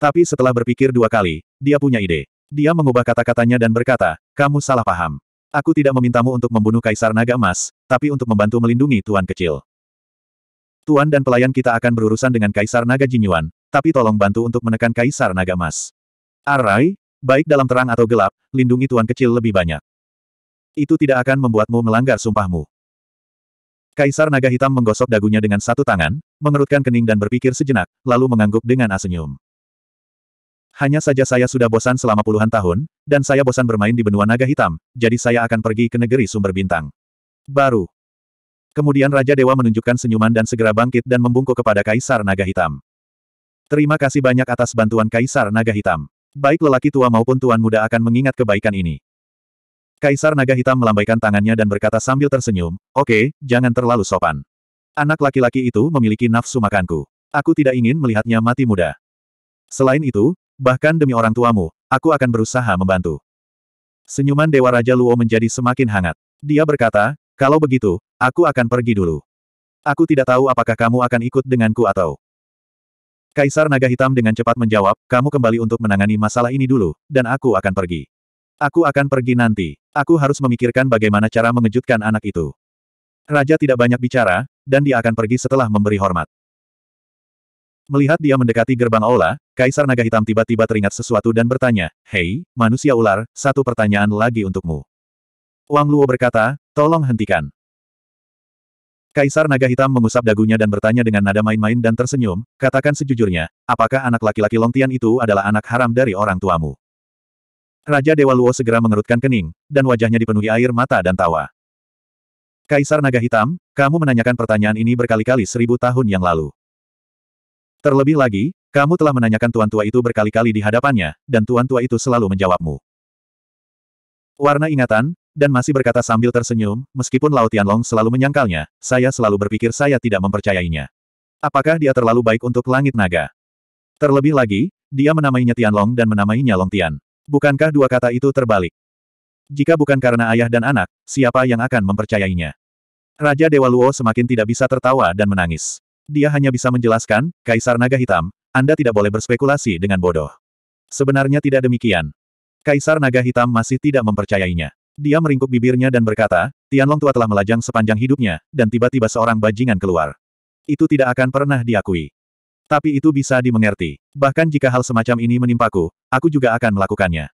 Tapi setelah berpikir dua kali, dia punya ide. Dia mengubah kata-katanya dan berkata, kamu salah paham. Aku tidak memintamu untuk membunuh Kaisar Naga Emas, tapi untuk membantu melindungi Tuan Kecil. Tuan dan pelayan kita akan berurusan dengan Kaisar Naga Jinyuan, tapi tolong bantu untuk menekan Kaisar Naga Mas. Arai, baik dalam terang atau gelap, lindungi tuan kecil lebih banyak. Itu tidak akan membuatmu melanggar sumpahmu. Kaisar Naga Hitam menggosok dagunya dengan satu tangan, mengerutkan kening dan berpikir sejenak, lalu mengangguk dengan asenyum. Hanya saja saya sudah bosan selama puluhan tahun, dan saya bosan bermain di benua naga hitam, jadi saya akan pergi ke negeri sumber bintang. Baru. Kemudian Raja Dewa menunjukkan senyuman dan segera bangkit dan membungkuk kepada Kaisar Naga Hitam. Terima kasih banyak atas bantuan Kaisar Naga Hitam. Baik lelaki tua maupun tuan muda akan mengingat kebaikan ini. Kaisar Naga Hitam melambaikan tangannya dan berkata sambil tersenyum, Oke, okay, jangan terlalu sopan. Anak laki-laki itu memiliki nafsu makanku. Aku tidak ingin melihatnya mati muda. Selain itu, bahkan demi orang tuamu, aku akan berusaha membantu. Senyuman Dewa Raja Luo menjadi semakin hangat. Dia berkata, kalau begitu, aku akan pergi dulu. Aku tidak tahu apakah kamu akan ikut denganku atau... Kaisar Naga Hitam dengan cepat menjawab, kamu kembali untuk menangani masalah ini dulu, dan aku akan pergi. Aku akan pergi nanti. Aku harus memikirkan bagaimana cara mengejutkan anak itu. Raja tidak banyak bicara, dan dia akan pergi setelah memberi hormat. Melihat dia mendekati gerbang aula, Kaisar Naga Hitam tiba-tiba teringat sesuatu dan bertanya, Hei, manusia ular, satu pertanyaan lagi untukmu. Wang Luo berkata, tolong hentikan. Kaisar Naga Hitam mengusap dagunya dan bertanya dengan nada main-main dan tersenyum, katakan sejujurnya, apakah anak laki-laki Longtian itu adalah anak haram dari orang tuamu? Raja Dewa Luo segera mengerutkan kening, dan wajahnya dipenuhi air mata dan tawa. Kaisar Naga Hitam, kamu menanyakan pertanyaan ini berkali-kali seribu tahun yang lalu. Terlebih lagi, kamu telah menanyakan tuan tua itu berkali-kali di hadapannya, dan tuan tua itu selalu menjawabmu. Warna ingatan, dan masih berkata sambil tersenyum, meskipun Lao Tianlong selalu menyangkalnya, saya selalu berpikir saya tidak mempercayainya. Apakah dia terlalu baik untuk langit naga? Terlebih lagi, dia menamainya Tianlong dan menamainya Long Tian. Bukankah dua kata itu terbalik? Jika bukan karena ayah dan anak, siapa yang akan mempercayainya? Raja Dewa Luo semakin tidak bisa tertawa dan menangis. Dia hanya bisa menjelaskan, Kaisar Naga Hitam, Anda tidak boleh berspekulasi dengan bodoh. Sebenarnya tidak demikian. Kaisar Naga Hitam masih tidak mempercayainya. Dia meringkuk bibirnya dan berkata, Tianlong tua telah melajang sepanjang hidupnya, dan tiba-tiba seorang bajingan keluar. Itu tidak akan pernah diakui. Tapi itu bisa dimengerti. Bahkan jika hal semacam ini menimpaku, aku juga akan melakukannya.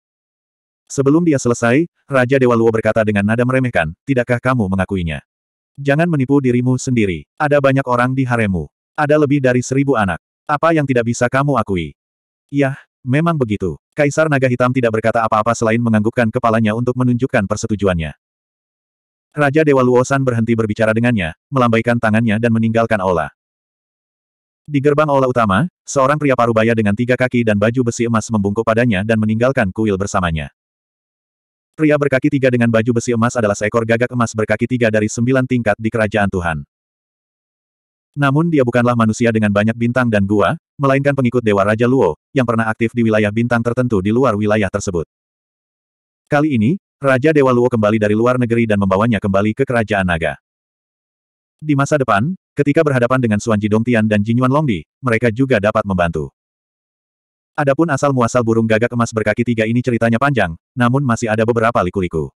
Sebelum dia selesai, Raja Dewa Luo berkata dengan nada meremehkan, tidakkah kamu mengakuinya? Jangan menipu dirimu sendiri. Ada banyak orang di haremu. Ada lebih dari seribu anak. Apa yang tidak bisa kamu akui? Yah, Memang begitu. Kaisar Naga Hitam tidak berkata apa-apa selain menganggukkan kepalanya untuk menunjukkan persetujuannya. Raja Dewa Luosan berhenti berbicara dengannya, melambaikan tangannya dan meninggalkan Ola. Di gerbang Ola utama, seorang pria parubaya dengan tiga kaki dan baju besi emas membungkuk padanya dan meninggalkan kuil bersamanya. Pria berkaki tiga dengan baju besi emas adalah seekor gagak emas berkaki tiga dari sembilan tingkat di kerajaan Tuhan. Namun dia bukanlah manusia dengan banyak bintang dan gua, melainkan pengikut Dewa Raja Luo, yang pernah aktif di wilayah bintang tertentu di luar wilayah tersebut. Kali ini, Raja Dewa Luo kembali dari luar negeri dan membawanya kembali ke Kerajaan Naga. Di masa depan, ketika berhadapan dengan Suanji Dongtian dan Jinyuan Longdi, mereka juga dapat membantu. Adapun asal-muasal burung gagak emas berkaki tiga ini ceritanya panjang, namun masih ada beberapa liku-liku.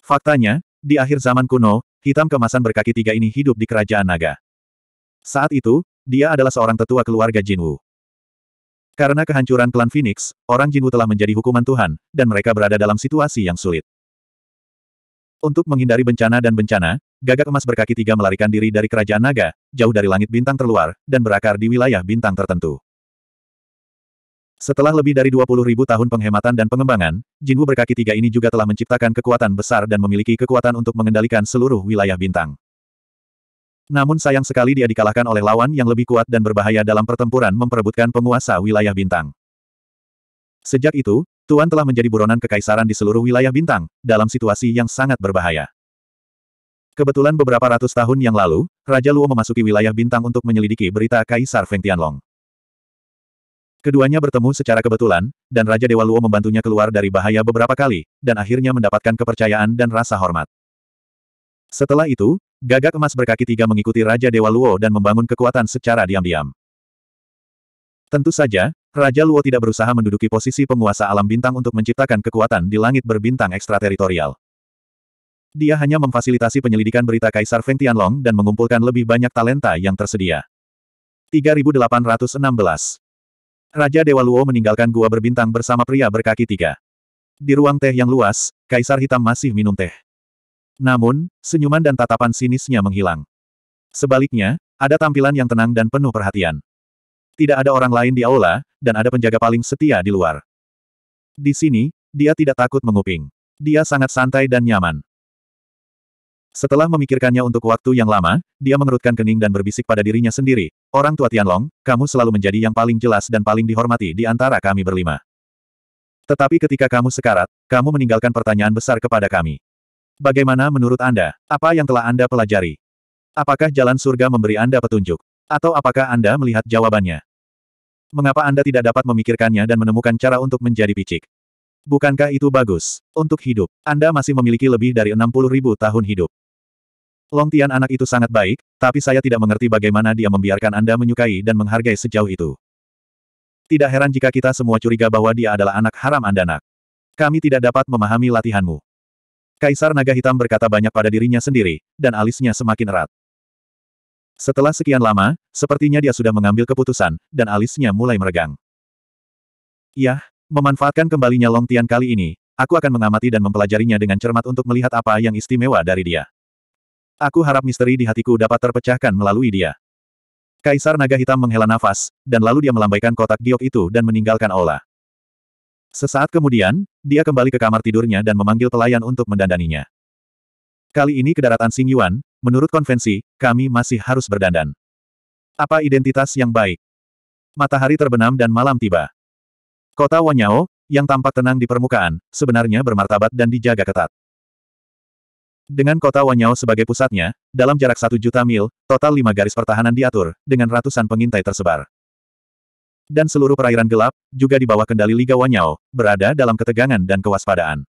Faktanya, di akhir zaman kuno, hitam kemasan berkaki tiga ini hidup di Kerajaan Naga. Saat itu, dia adalah seorang tetua keluarga Jinwu. Karena kehancuran klan Phoenix, orang Jinwu telah menjadi hukuman Tuhan, dan mereka berada dalam situasi yang sulit. Untuk menghindari bencana dan bencana, gagak emas berkaki tiga melarikan diri dari kerajaan naga, jauh dari langit bintang terluar, dan berakar di wilayah bintang tertentu. Setelah lebih dari 20 ribu tahun penghematan dan pengembangan, Jinwu berkaki tiga ini juga telah menciptakan kekuatan besar dan memiliki kekuatan untuk mengendalikan seluruh wilayah bintang. Namun sayang sekali dia dikalahkan oleh lawan yang lebih kuat dan berbahaya dalam pertempuran memperebutkan penguasa wilayah bintang. Sejak itu, Tuan telah menjadi buronan kekaisaran di seluruh wilayah bintang, dalam situasi yang sangat berbahaya. Kebetulan beberapa ratus tahun yang lalu, Raja Luo memasuki wilayah bintang untuk menyelidiki berita Kaisar Feng Tianlong. Keduanya bertemu secara kebetulan, dan Raja Dewa Luo membantunya keluar dari bahaya beberapa kali, dan akhirnya mendapatkan kepercayaan dan rasa hormat. Setelah itu, Gagak emas berkaki tiga mengikuti Raja Dewa Luo dan membangun kekuatan secara diam-diam. Tentu saja, Raja Luo tidak berusaha menduduki posisi penguasa alam bintang untuk menciptakan kekuatan di langit berbintang ekstrateritorial. Dia hanya memfasilitasi penyelidikan berita Kaisar Feng Tianlong dan mengumpulkan lebih banyak talenta yang tersedia. 3816 Raja Dewa Luo meninggalkan gua berbintang bersama pria berkaki tiga. Di ruang teh yang luas, Kaisar Hitam masih minum teh. Namun, senyuman dan tatapan sinisnya menghilang. Sebaliknya, ada tampilan yang tenang dan penuh perhatian. Tidak ada orang lain di aula, dan ada penjaga paling setia di luar. Di sini, dia tidak takut menguping. Dia sangat santai dan nyaman. Setelah memikirkannya untuk waktu yang lama, dia mengerutkan kening dan berbisik pada dirinya sendiri, Orang tua Tianlong, kamu selalu menjadi yang paling jelas dan paling dihormati di antara kami berlima. Tetapi ketika kamu sekarat, kamu meninggalkan pertanyaan besar kepada kami. Bagaimana menurut Anda? Apa yang telah Anda pelajari? Apakah jalan surga memberi Anda petunjuk? Atau apakah Anda melihat jawabannya? Mengapa Anda tidak dapat memikirkannya dan menemukan cara untuk menjadi picik? Bukankah itu bagus? Untuk hidup, Anda masih memiliki lebih dari 60 ribu tahun hidup. Long Tian anak itu sangat baik, tapi saya tidak mengerti bagaimana dia membiarkan Anda menyukai dan menghargai sejauh itu. Tidak heran jika kita semua curiga bahwa dia adalah anak haram Anda nak. Kami tidak dapat memahami latihanmu. Kaisar Naga Hitam berkata banyak pada dirinya sendiri, dan alisnya semakin erat. Setelah sekian lama, sepertinya dia sudah mengambil keputusan, dan alisnya mulai meregang. Yah, memanfaatkan kembalinya Long Tian kali ini, aku akan mengamati dan mempelajarinya dengan cermat untuk melihat apa yang istimewa dari dia. Aku harap misteri di hatiku dapat terpecahkan melalui dia. Kaisar Naga Hitam menghela nafas, dan lalu dia melambaikan kotak giok itu dan meninggalkan Ola. Sesaat kemudian, dia kembali ke kamar tidurnya dan memanggil pelayan untuk mendandaninya. Kali ini ke daratan Xing Yuan, menurut konvensi, kami masih harus berdandan. Apa identitas yang baik? Matahari terbenam dan malam tiba. Kota Wanyao, yang tampak tenang di permukaan, sebenarnya bermartabat dan dijaga ketat. Dengan kota Wanyao sebagai pusatnya, dalam jarak satu juta mil, total lima garis pertahanan diatur, dengan ratusan pengintai tersebar. Dan seluruh perairan gelap, juga di bawah kendali Liga Wanyao, berada dalam ketegangan dan kewaspadaan.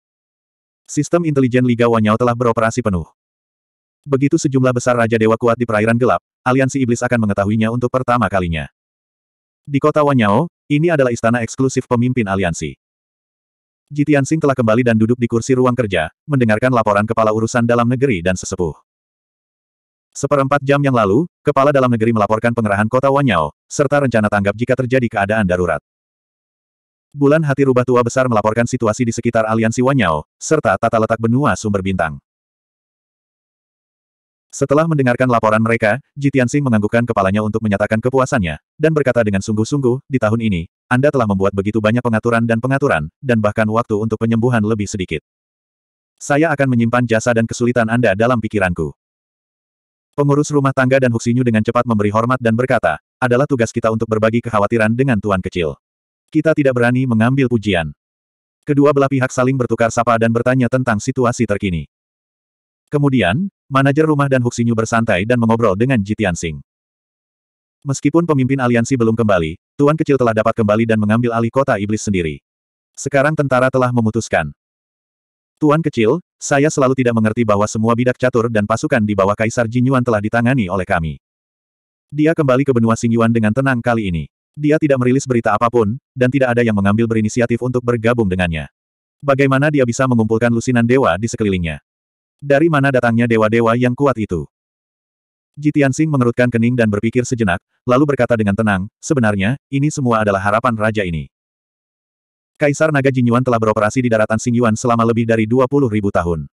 Sistem intelijen Liga Wanyao telah beroperasi penuh. Begitu sejumlah besar Raja Dewa kuat di perairan gelap, aliansi iblis akan mengetahuinya untuk pertama kalinya. Di kota Wanyao, ini adalah istana eksklusif pemimpin aliansi. Jitian Sing telah kembali dan duduk di kursi ruang kerja, mendengarkan laporan kepala urusan dalam negeri dan sesepuh. Seperempat jam yang lalu, Kepala Dalam Negeri melaporkan pengerahan kota Wanyao, serta rencana tanggap jika terjadi keadaan darurat. Bulan Hati Rubah Tua Besar melaporkan situasi di sekitar aliansi Wanyao, serta tata letak benua sumber bintang. Setelah mendengarkan laporan mereka, Jitiansing menganggukkan kepalanya untuk menyatakan kepuasannya, dan berkata dengan sungguh-sungguh, di tahun ini, Anda telah membuat begitu banyak pengaturan dan pengaturan, dan bahkan waktu untuk penyembuhan lebih sedikit. Saya akan menyimpan jasa dan kesulitan Anda dalam pikiranku. Pengurus rumah tangga dan Huxinyu dengan cepat memberi hormat dan berkata, adalah tugas kita untuk berbagi kekhawatiran dengan tuan kecil. Kita tidak berani mengambil pujian. Kedua belah pihak saling bertukar sapa dan bertanya tentang situasi terkini. Kemudian, manajer rumah dan Huxinyu bersantai dan mengobrol dengan Jitian Singh. Meskipun pemimpin aliansi belum kembali, Tuan Kecil telah dapat kembali dan mengambil alih kota iblis sendiri. Sekarang tentara telah memutuskan. Tuan Kecil, saya selalu tidak mengerti bahwa semua bidak catur dan pasukan di bawah Kaisar Jinyuan telah ditangani oleh kami. Dia kembali ke benua Singyuan dengan tenang kali ini. Dia tidak merilis berita apapun, dan tidak ada yang mengambil berinisiatif untuk bergabung dengannya. Bagaimana dia bisa mengumpulkan lusinan dewa di sekelilingnya? Dari mana datangnya dewa-dewa yang kuat itu? Jitian Sing mengerutkan kening dan berpikir sejenak, lalu berkata dengan tenang, sebenarnya, ini semua adalah harapan raja ini. Kaisar Naga Jinyuan telah beroperasi di daratan Xingyuan selama lebih dari 20 ribu tahun.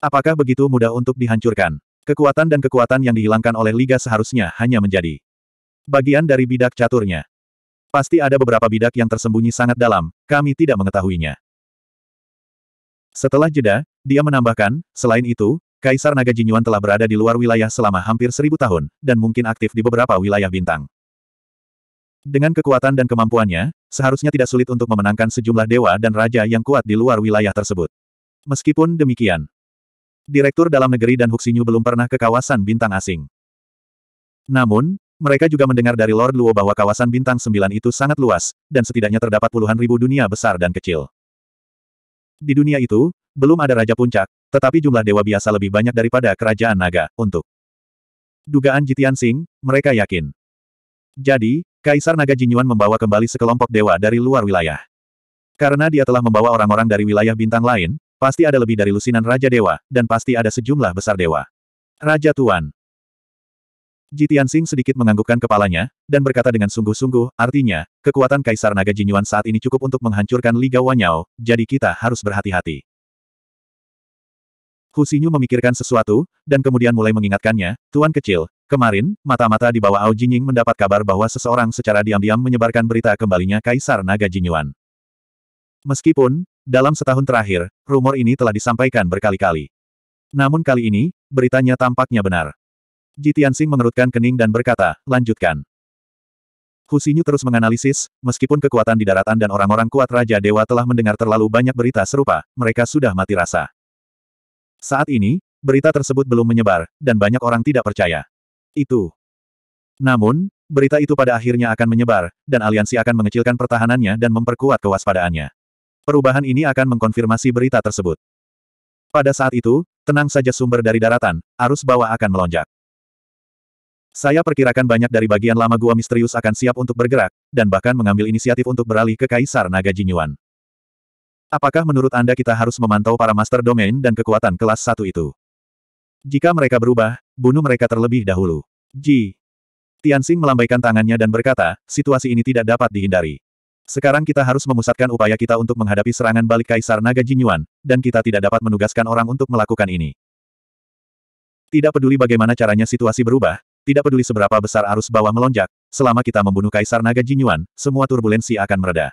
Apakah begitu mudah untuk dihancurkan? Kekuatan dan kekuatan yang dihilangkan oleh Liga seharusnya hanya menjadi bagian dari bidak caturnya. Pasti ada beberapa bidak yang tersembunyi sangat dalam, kami tidak mengetahuinya. Setelah jeda, dia menambahkan, selain itu, Kaisar Naga Jinyuan telah berada di luar wilayah selama hampir seribu tahun, dan mungkin aktif di beberapa wilayah bintang. Dengan kekuatan dan kemampuannya, Seharusnya tidak sulit untuk memenangkan sejumlah dewa dan raja yang kuat di luar wilayah tersebut. Meskipun demikian, Direktur Dalam Negeri dan Huxinyu belum pernah ke kawasan bintang asing. Namun, mereka juga mendengar dari Lord Luo bahwa kawasan bintang sembilan itu sangat luas, dan setidaknya terdapat puluhan ribu dunia besar dan kecil. Di dunia itu, belum ada Raja Puncak, tetapi jumlah dewa biasa lebih banyak daripada kerajaan naga, untuk dugaan Jitian Sing, mereka yakin. Jadi, Kaisar Naga Jinyuan membawa kembali sekelompok dewa dari luar wilayah. Karena dia telah membawa orang-orang dari wilayah bintang lain, pasti ada lebih dari lusinan Raja Dewa, dan pasti ada sejumlah besar dewa. Raja Tuan. Jitian Sing sedikit menganggukkan kepalanya, dan berkata dengan sungguh-sungguh, artinya, kekuatan Kaisar Naga Jinyuan saat ini cukup untuk menghancurkan Liga Wanyao, jadi kita harus berhati-hati. Husinyu memikirkan sesuatu, dan kemudian mulai mengingatkannya, Tuan kecil, Kemarin, mata-mata di bawah Ao Jinying mendapat kabar bahwa seseorang secara diam-diam menyebarkan berita kembalinya Kaisar Naga Jinyuan. Meskipun, dalam setahun terakhir, rumor ini telah disampaikan berkali-kali. Namun kali ini, beritanya tampaknya benar. Jitiansing mengerutkan kening dan berkata, lanjutkan. Husinyu terus menganalisis, meskipun kekuatan di daratan dan orang-orang kuat Raja Dewa telah mendengar terlalu banyak berita serupa, mereka sudah mati rasa. Saat ini, berita tersebut belum menyebar, dan banyak orang tidak percaya itu. Namun, berita itu pada akhirnya akan menyebar, dan aliansi akan mengecilkan pertahanannya dan memperkuat kewaspadaannya. Perubahan ini akan mengkonfirmasi berita tersebut. Pada saat itu, tenang saja sumber dari daratan, arus bawah akan melonjak. Saya perkirakan banyak dari bagian lama gua misterius akan siap untuk bergerak, dan bahkan mengambil inisiatif untuk beralih ke Kaisar Naga Jinyuan. Apakah menurut Anda kita harus memantau para Master Domain dan kekuatan kelas satu itu? Jika mereka berubah, bunuh mereka terlebih dahulu. Ji. Tianxing melambaikan tangannya dan berkata, situasi ini tidak dapat dihindari. Sekarang kita harus memusatkan upaya kita untuk menghadapi serangan balik Kaisar Naga Jinyuan, dan kita tidak dapat menugaskan orang untuk melakukan ini. Tidak peduli bagaimana caranya situasi berubah, tidak peduli seberapa besar arus bawah melonjak, selama kita membunuh Kaisar Naga Jinyuan, semua turbulensi akan mereda.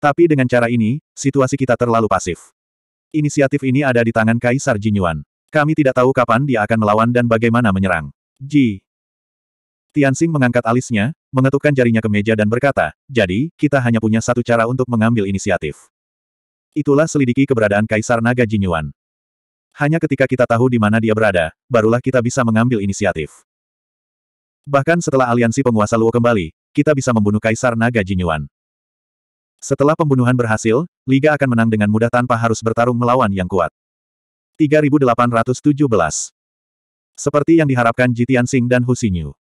Tapi dengan cara ini, situasi kita terlalu pasif. Inisiatif ini ada di tangan Kaisar Jinyuan. Kami tidak tahu kapan dia akan melawan dan bagaimana menyerang. Ji. Tianxing mengangkat alisnya, mengetukkan jarinya ke meja dan berkata, jadi, kita hanya punya satu cara untuk mengambil inisiatif. Itulah selidiki keberadaan Kaisar Naga Jinyuan. Hanya ketika kita tahu di mana dia berada, barulah kita bisa mengambil inisiatif. Bahkan setelah aliansi penguasa Luo kembali, kita bisa membunuh Kaisar Naga Jinyuan. Setelah pembunuhan berhasil, Liga akan menang dengan mudah tanpa harus bertarung melawan yang kuat. 3817. Seperti yang diharapkan Jitian Sing dan Hu Xinyu.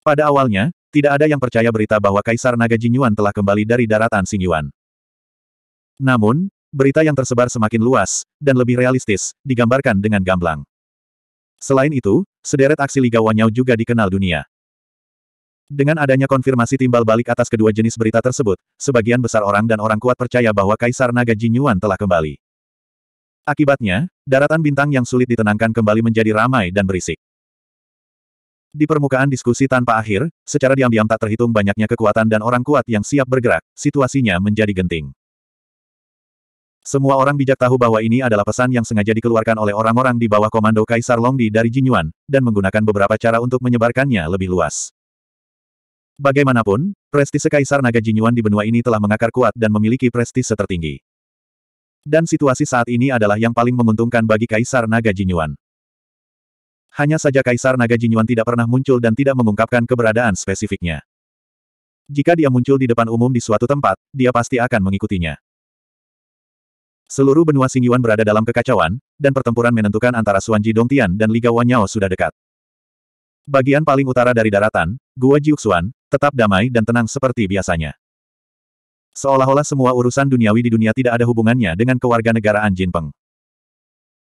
Pada awalnya, tidak ada yang percaya berita bahwa Kaisar Naga Jinyuan telah kembali dari daratan Xingyuan. Namun, berita yang tersebar semakin luas, dan lebih realistis, digambarkan dengan gamblang. Selain itu, sederet aksi Liga Wanyao juga dikenal dunia. Dengan adanya konfirmasi timbal balik atas kedua jenis berita tersebut, sebagian besar orang dan orang kuat percaya bahwa Kaisar Naga Jinyuan telah kembali. Akibatnya, daratan bintang yang sulit ditenangkan kembali menjadi ramai dan berisik. Di permukaan diskusi tanpa akhir, secara diam-diam tak terhitung banyaknya kekuatan dan orang kuat yang siap bergerak, situasinya menjadi genting. Semua orang bijak tahu bahwa ini adalah pesan yang sengaja dikeluarkan oleh orang-orang di bawah komando Kaisar Longdi dari Jinyuan, dan menggunakan beberapa cara untuk menyebarkannya lebih luas. Bagaimanapun, prestise Kaisar Naga Jinyuan di benua ini telah mengakar kuat dan memiliki prestise tertinggi. Dan situasi saat ini adalah yang paling menguntungkan bagi Kaisar Naga Jinyuan. Hanya saja Kaisar Naga Jinyuan tidak pernah muncul dan tidak mengungkapkan keberadaan spesifiknya. Jika dia muncul di depan umum di suatu tempat, dia pasti akan mengikutinya. Seluruh benua Singyuan berada dalam kekacauan, dan pertempuran menentukan antara Suanji Dongtian dan Liga Wanyao sudah dekat. Bagian paling utara dari daratan, Gua Jiuxuan, tetap damai dan tenang seperti biasanya. Seolah-olah semua urusan duniawi di dunia tidak ada hubungannya dengan kewarganegaraan Jin Peng.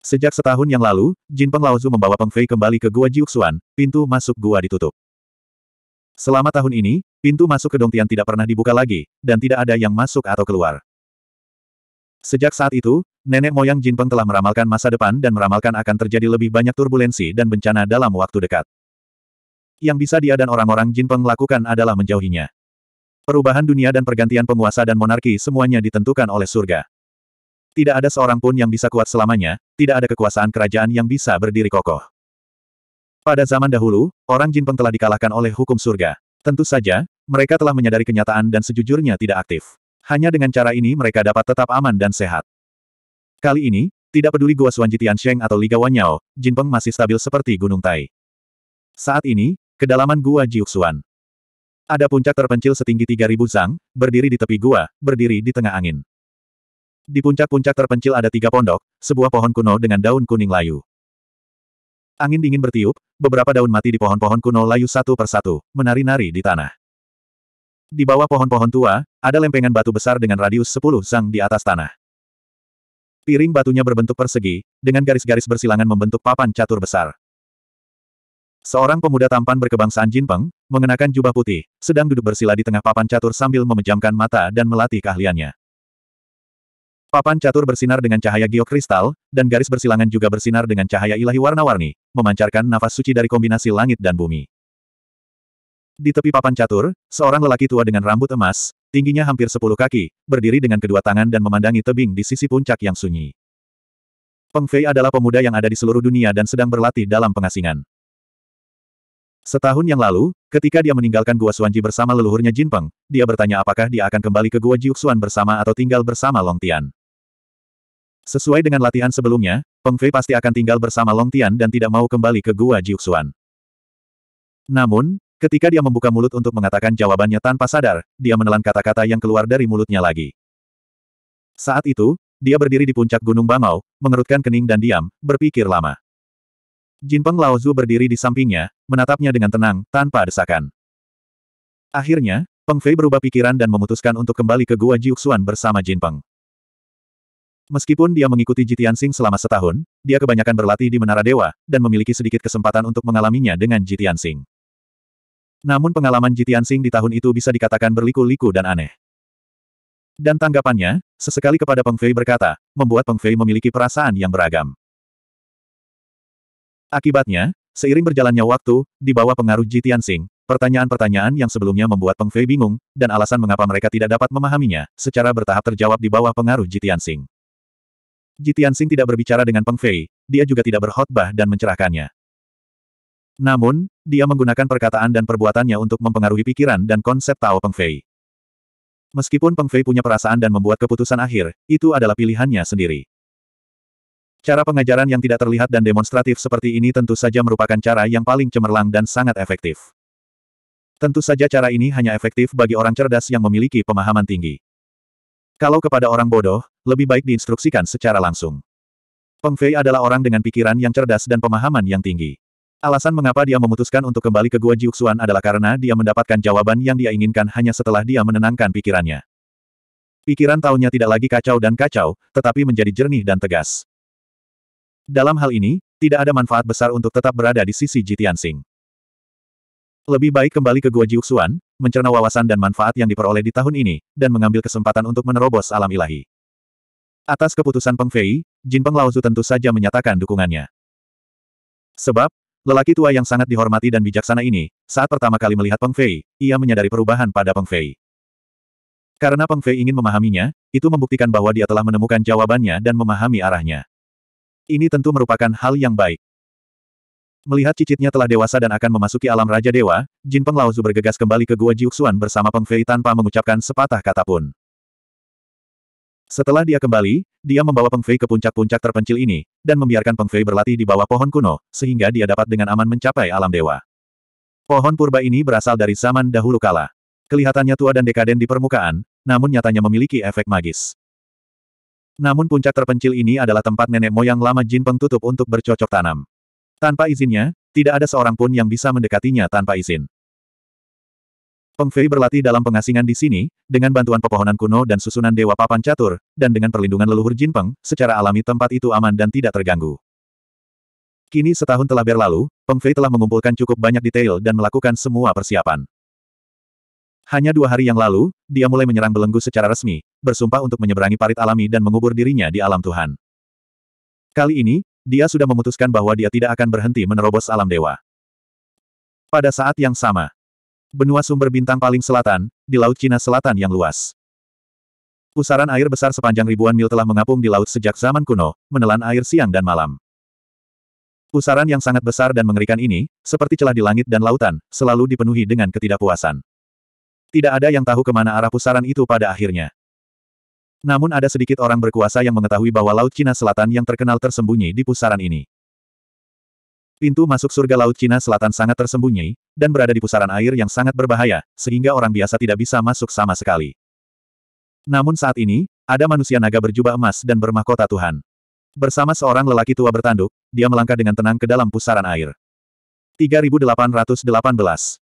Sejak setahun yang lalu, Jin Peng Laozu membawa Peng Fei kembali ke Gua Jiuxuan, pintu masuk gua ditutup. Selama tahun ini, pintu masuk ke Dongtian tidak pernah dibuka lagi, dan tidak ada yang masuk atau keluar. Sejak saat itu, nenek moyang Jin Peng telah meramalkan masa depan dan meramalkan akan terjadi lebih banyak turbulensi dan bencana dalam waktu dekat. Yang bisa dia dan orang-orang Jin Peng lakukan adalah menjauhinya. Perubahan dunia dan pergantian penguasa dan monarki semuanya ditentukan oleh surga. Tidak ada seorang pun yang bisa kuat selamanya, tidak ada kekuasaan kerajaan yang bisa berdiri kokoh. Pada zaman dahulu, orang Jinpeng telah dikalahkan oleh hukum surga. Tentu saja, mereka telah menyadari kenyataan dan sejujurnya tidak aktif. Hanya dengan cara ini mereka dapat tetap aman dan sehat. Kali ini, tidak peduli Gua Suanji Tiansheng atau Liga Wanyao, Jinpeng masih stabil seperti Gunung Tai. Saat ini, kedalaman Gua Jiuxuan, ada puncak terpencil setinggi 3000 zang, berdiri di tepi gua, berdiri di tengah angin. Di puncak-puncak terpencil ada tiga pondok, sebuah pohon kuno dengan daun kuning layu. Angin dingin bertiup, beberapa daun mati di pohon-pohon kuno layu satu persatu, menari-nari di tanah. Di bawah pohon-pohon tua, ada lempengan batu besar dengan radius 10 zang di atas tanah. Piring batunya berbentuk persegi, dengan garis-garis bersilangan membentuk papan catur besar. Seorang pemuda tampan berkebangsaan Jinpeng, mengenakan jubah putih, sedang duduk bersila di tengah papan catur sambil memejamkan mata dan melatih keahliannya. Papan catur bersinar dengan cahaya geokristal, dan garis bersilangan juga bersinar dengan cahaya ilahi warna-warni, memancarkan nafas suci dari kombinasi langit dan bumi. Di tepi papan catur, seorang lelaki tua dengan rambut emas, tingginya hampir sepuluh kaki, berdiri dengan kedua tangan dan memandangi tebing di sisi puncak yang sunyi. Pengfei adalah pemuda yang ada di seluruh dunia dan sedang berlatih dalam pengasingan. Setahun yang lalu, ketika dia meninggalkan Gua Suanji bersama leluhurnya Jinpeng, dia bertanya apakah dia akan kembali ke Gua Jiuxuan bersama atau tinggal bersama Long Tian. Sesuai dengan latihan sebelumnya, Peng Fei pasti akan tinggal bersama Long Tian dan tidak mau kembali ke Gua Jiuxuan. Namun, ketika dia membuka mulut untuk mengatakan jawabannya tanpa sadar, dia menelan kata-kata yang keluar dari mulutnya lagi. Saat itu, dia berdiri di puncak Gunung Bangau, mengerutkan kening dan diam, berpikir lama. Jinpeng Laozu berdiri di sampingnya, menatapnya dengan tenang, tanpa desakan. Akhirnya, Peng Fei berubah pikiran dan memutuskan untuk kembali ke Gua Jiuxuan bersama Jinpeng. Meskipun dia mengikuti Jitiansing selama setahun, dia kebanyakan berlatih di Menara Dewa, dan memiliki sedikit kesempatan untuk mengalaminya dengan Jitiansing. Namun pengalaman Jitiansing di tahun itu bisa dikatakan berliku-liku dan aneh. Dan tanggapannya, sesekali kepada Peng Fei berkata, membuat Peng Fei memiliki perasaan yang beragam. Akibatnya, seiring berjalannya waktu, di bawah pengaruh Ji Tianxing, pertanyaan-pertanyaan yang sebelumnya membuat Peng Fei bingung, dan alasan mengapa mereka tidak dapat memahaminya, secara bertahap terjawab di bawah pengaruh Ji Tianxing. Ji Tianxing tidak berbicara dengan Peng Fei, dia juga tidak berkhotbah dan mencerahkannya. Namun, dia menggunakan perkataan dan perbuatannya untuk mempengaruhi pikiran dan konsep Tao Peng Fei. Meskipun Peng Fei punya perasaan dan membuat keputusan akhir, itu adalah pilihannya sendiri. Cara pengajaran yang tidak terlihat dan demonstratif seperti ini tentu saja merupakan cara yang paling cemerlang dan sangat efektif. Tentu saja cara ini hanya efektif bagi orang cerdas yang memiliki pemahaman tinggi. Kalau kepada orang bodoh, lebih baik diinstruksikan secara langsung. Peng Fei adalah orang dengan pikiran yang cerdas dan pemahaman yang tinggi. Alasan mengapa dia memutuskan untuk kembali ke Gua Jiuxuan adalah karena dia mendapatkan jawaban yang dia inginkan hanya setelah dia menenangkan pikirannya. Pikiran taunya tidak lagi kacau dan kacau, tetapi menjadi jernih dan tegas. Dalam hal ini, tidak ada manfaat besar untuk tetap berada di sisi Sing. Lebih baik kembali ke Gua Jiuxuan, mencerna wawasan dan manfaat yang diperoleh di tahun ini, dan mengambil kesempatan untuk menerobos alam ilahi. Atas keputusan Peng Fei, Jin Peng Laozu tentu saja menyatakan dukungannya. Sebab, lelaki tua yang sangat dihormati dan bijaksana ini, saat pertama kali melihat Peng Fei, ia menyadari perubahan pada Peng Fei. Karena Peng Fei ingin memahaminya, itu membuktikan bahwa dia telah menemukan jawabannya dan memahami arahnya. Ini tentu merupakan hal yang baik. Melihat cicitnya telah dewasa dan akan memasuki alam Raja Dewa, Jin Peng bergegas kembali ke Gua Jiuxuan bersama Peng Fei tanpa mengucapkan sepatah kata pun. Setelah dia kembali, dia membawa Peng Fei ke puncak-puncak terpencil ini, dan membiarkan Peng Fei berlatih di bawah pohon kuno, sehingga dia dapat dengan aman mencapai alam dewa. Pohon purba ini berasal dari zaman dahulu kala. Kelihatannya tua dan dekaden di permukaan, namun nyatanya memiliki efek magis. Namun puncak terpencil ini adalah tempat nenek moyang lama Jin Peng tutup untuk bercocok tanam. Tanpa izinnya, tidak ada seorang pun yang bisa mendekatinya tanpa izin. Peng Fei berlatih dalam pengasingan di sini, dengan bantuan pepohonan kuno dan susunan dewa papan catur, dan dengan perlindungan leluhur Jin Peng, secara alami tempat itu aman dan tidak terganggu. Kini setahun telah berlalu, Peng Fei telah mengumpulkan cukup banyak detail dan melakukan semua persiapan. Hanya dua hari yang lalu, dia mulai menyerang belenggu secara resmi, bersumpah untuk menyeberangi parit alami dan mengubur dirinya di alam Tuhan. Kali ini, dia sudah memutuskan bahwa dia tidak akan berhenti menerobos alam dewa. Pada saat yang sama, benua sumber bintang paling selatan, di Laut Cina Selatan yang luas. Pusaran air besar sepanjang ribuan mil telah mengapung di laut sejak zaman kuno, menelan air siang dan malam. Pusaran yang sangat besar dan mengerikan ini, seperti celah di langit dan lautan, selalu dipenuhi dengan ketidakpuasan. Tidak ada yang tahu kemana arah pusaran itu pada akhirnya. Namun ada sedikit orang berkuasa yang mengetahui bahwa Laut Cina Selatan yang terkenal tersembunyi di pusaran ini. Pintu masuk surga Laut Cina Selatan sangat tersembunyi, dan berada di pusaran air yang sangat berbahaya, sehingga orang biasa tidak bisa masuk sama sekali. Namun saat ini, ada manusia naga berjubah emas dan bermahkota Tuhan. Bersama seorang lelaki tua bertanduk, dia melangkah dengan tenang ke dalam pusaran air. 3818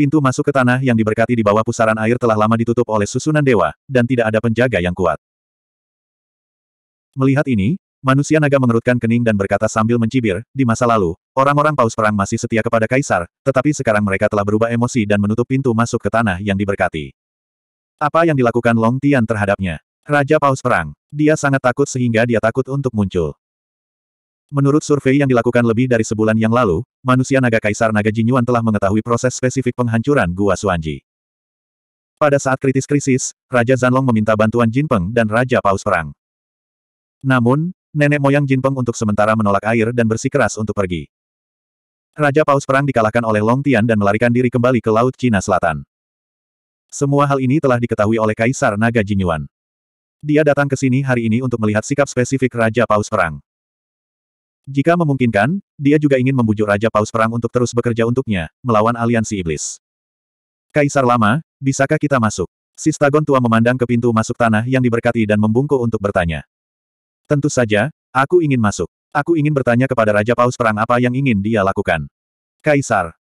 Pintu masuk ke tanah yang diberkati di bawah pusaran air telah lama ditutup oleh susunan dewa, dan tidak ada penjaga yang kuat. Melihat ini, manusia naga mengerutkan kening dan berkata sambil mencibir, di masa lalu, orang-orang paus perang masih setia kepada kaisar, tetapi sekarang mereka telah berubah emosi dan menutup pintu masuk ke tanah yang diberkati. Apa yang dilakukan Long Tian terhadapnya? Raja paus perang. Dia sangat takut sehingga dia takut untuk muncul. Menurut survei yang dilakukan lebih dari sebulan yang lalu, manusia naga Kaisar Naga Jinyuan telah mengetahui proses spesifik penghancuran Gua Suanji. Pada saat kritis-krisis, Raja Zanlong meminta bantuan Jinpeng dan Raja Paus Perang. Namun, nenek moyang Jinpeng untuk sementara menolak air dan bersikeras untuk pergi. Raja Paus Perang dikalahkan oleh Long Tian dan melarikan diri kembali ke Laut Cina Selatan. Semua hal ini telah diketahui oleh Kaisar Naga Jinyuan. Dia datang ke sini hari ini untuk melihat sikap spesifik Raja Paus Perang. Jika memungkinkan, dia juga ingin membujuk Raja Paus Perang untuk terus bekerja untuknya, melawan aliansi iblis. Kaisar lama, bisakah kita masuk? Sistagon tua memandang ke pintu masuk tanah yang diberkati dan membungkuk untuk bertanya. Tentu saja, aku ingin masuk. Aku ingin bertanya kepada Raja Paus Perang apa yang ingin dia lakukan. Kaisar.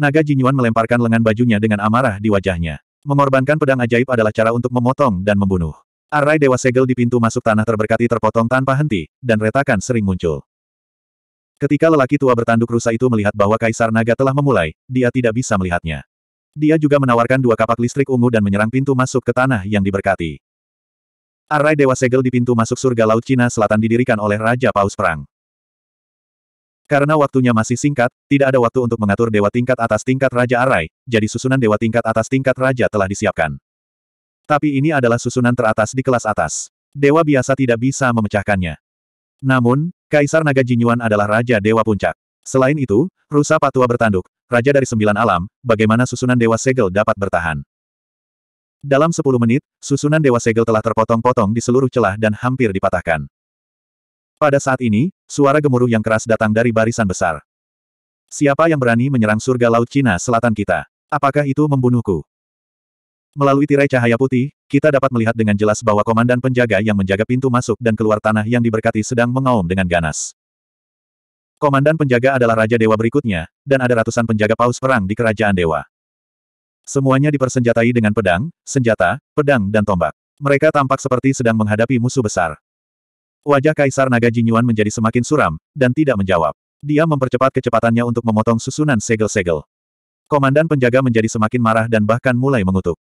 Naga Jinyuan melemparkan lengan bajunya dengan amarah di wajahnya. Mengorbankan pedang ajaib adalah cara untuk memotong dan membunuh. Arai Dewa Segel di pintu masuk tanah terberkati terpotong tanpa henti, dan retakan sering muncul. Ketika lelaki tua bertanduk rusa itu melihat bahwa Kaisar Naga telah memulai, dia tidak bisa melihatnya. Dia juga menawarkan dua kapak listrik ungu dan menyerang pintu masuk ke tanah yang diberkati. Arai Dewa Segel di pintu masuk surga Laut Cina Selatan didirikan oleh Raja Paus Perang. Karena waktunya masih singkat, tidak ada waktu untuk mengatur dewa tingkat atas tingkat Raja Arai, jadi susunan dewa tingkat atas tingkat Raja telah disiapkan. Tapi ini adalah susunan teratas di kelas atas. Dewa biasa tidak bisa memecahkannya. Namun, Kaisar Naga Jinyuan adalah Raja Dewa Puncak. Selain itu, Rusa Patua bertanduk, Raja dari Sembilan Alam, bagaimana susunan Dewa Segel dapat bertahan. Dalam sepuluh menit, susunan Dewa Segel telah terpotong-potong di seluruh celah dan hampir dipatahkan. Pada saat ini, suara gemuruh yang keras datang dari barisan besar. Siapa yang berani menyerang surga laut Cina selatan kita? Apakah itu membunuhku? Melalui tirai cahaya putih, kita dapat melihat dengan jelas bahwa komandan penjaga yang menjaga pintu masuk dan keluar tanah yang diberkati sedang mengaum dengan ganas. Komandan penjaga adalah Raja Dewa berikutnya, dan ada ratusan penjaga paus perang di Kerajaan Dewa. Semuanya dipersenjatai dengan pedang, senjata, pedang dan tombak. Mereka tampak seperti sedang menghadapi musuh besar. Wajah Kaisar Naga Jinyuan menjadi semakin suram, dan tidak menjawab. Dia mempercepat kecepatannya untuk memotong susunan segel-segel. Komandan penjaga menjadi semakin marah dan bahkan mulai mengutuk.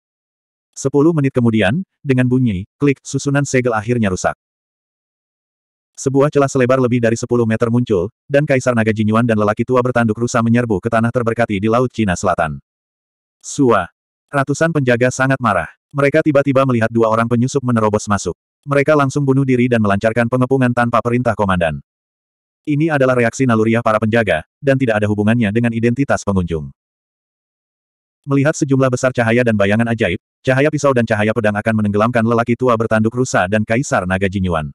Sepuluh menit kemudian, dengan bunyi, klik, susunan segel akhirnya rusak. Sebuah celah selebar lebih dari 10 meter muncul, dan Kaisar Naga Jinyuan dan lelaki tua bertanduk rusa menyerbu ke tanah terberkati di Laut Cina Selatan. Sua. Ratusan penjaga sangat marah. Mereka tiba-tiba melihat dua orang penyusup menerobos masuk. Mereka langsung bunuh diri dan melancarkan pengepungan tanpa perintah komandan. Ini adalah reaksi naluriah para penjaga, dan tidak ada hubungannya dengan identitas pengunjung. Melihat sejumlah besar cahaya dan bayangan ajaib, cahaya pisau dan cahaya pedang akan menenggelamkan lelaki tua bertanduk rusa dan Kaisar Naga Jinyuan.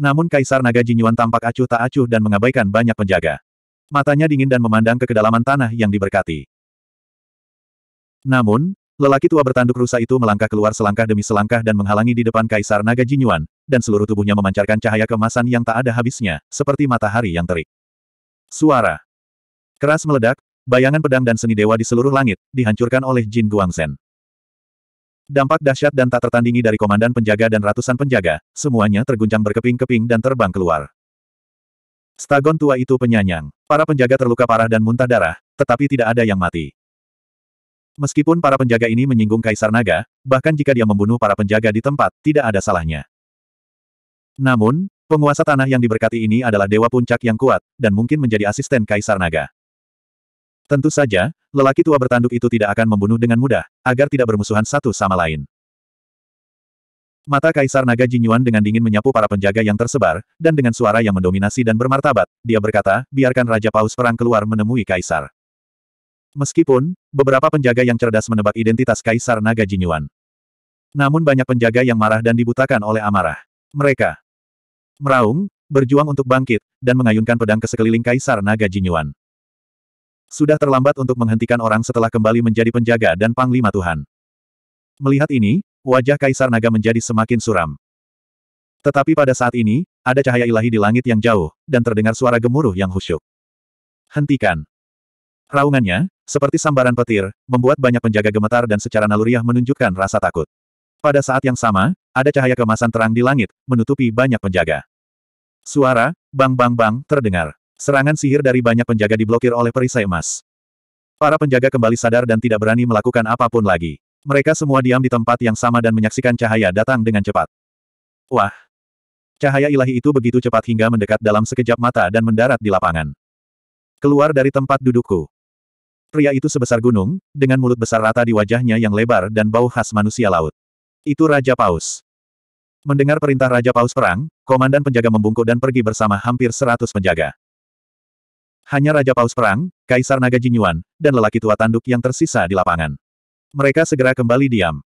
Namun Kaisar Naga Jinyuan tampak acuh tak acuh dan mengabaikan banyak penjaga. Matanya dingin dan memandang ke kedalaman tanah yang diberkati. Namun, lelaki tua bertanduk rusa itu melangkah keluar selangkah demi selangkah dan menghalangi di depan Kaisar Naga Jinyuan, dan seluruh tubuhnya memancarkan cahaya kemasan yang tak ada habisnya, seperti matahari yang terik. Suara keras meledak, bayangan pedang dan seni dewa di seluruh langit, dihancurkan oleh Jin Guangzhen. Dampak dahsyat dan tak tertandingi dari komandan penjaga dan ratusan penjaga, semuanya terguncang berkeping-keping dan terbang keluar. Stagon tua itu penyanyang. Para penjaga terluka parah dan muntah darah, tetapi tidak ada yang mati. Meskipun para penjaga ini menyinggung Kaisar Naga, bahkan jika dia membunuh para penjaga di tempat, tidak ada salahnya. Namun, penguasa tanah yang diberkati ini adalah dewa puncak yang kuat, dan mungkin menjadi asisten Kaisar Naga. Tentu saja, lelaki tua bertanduk itu tidak akan membunuh dengan mudah, agar tidak bermusuhan satu sama lain. Mata Kaisar Naga Jinyuan dengan dingin menyapu para penjaga yang tersebar, dan dengan suara yang mendominasi dan bermartabat, dia berkata, biarkan Raja Paus Perang keluar menemui Kaisar. Meskipun, beberapa penjaga yang cerdas menebak identitas Kaisar Naga Jinyuan. Namun banyak penjaga yang marah dan dibutakan oleh amarah. Mereka meraung, berjuang untuk bangkit, dan mengayunkan pedang ke sekeliling Kaisar Naga Jinyuan. Sudah terlambat untuk menghentikan orang setelah kembali menjadi penjaga dan panglima Tuhan. Melihat ini, wajah Kaisar Naga menjadi semakin suram. Tetapi pada saat ini, ada cahaya ilahi di langit yang jauh, dan terdengar suara gemuruh yang khusyuk. Hentikan. Raungannya, seperti sambaran petir, membuat banyak penjaga gemetar dan secara naluriah menunjukkan rasa takut. Pada saat yang sama, ada cahaya kemasan terang di langit, menutupi banyak penjaga. Suara, bang bang bang, terdengar. Serangan sihir dari banyak penjaga diblokir oleh perisai emas. Para penjaga kembali sadar dan tidak berani melakukan apapun lagi. Mereka semua diam di tempat yang sama dan menyaksikan cahaya datang dengan cepat. Wah! Cahaya ilahi itu begitu cepat hingga mendekat dalam sekejap mata dan mendarat di lapangan. Keluar dari tempat dudukku. Pria itu sebesar gunung, dengan mulut besar rata di wajahnya yang lebar dan bau khas manusia laut. Itu Raja Paus. Mendengar perintah Raja Paus perang, komandan penjaga membungkuk dan pergi bersama hampir seratus penjaga. Hanya Raja Paus Perang, Kaisar Naga Jinyuan, dan lelaki tua tanduk yang tersisa di lapangan. Mereka segera kembali diam.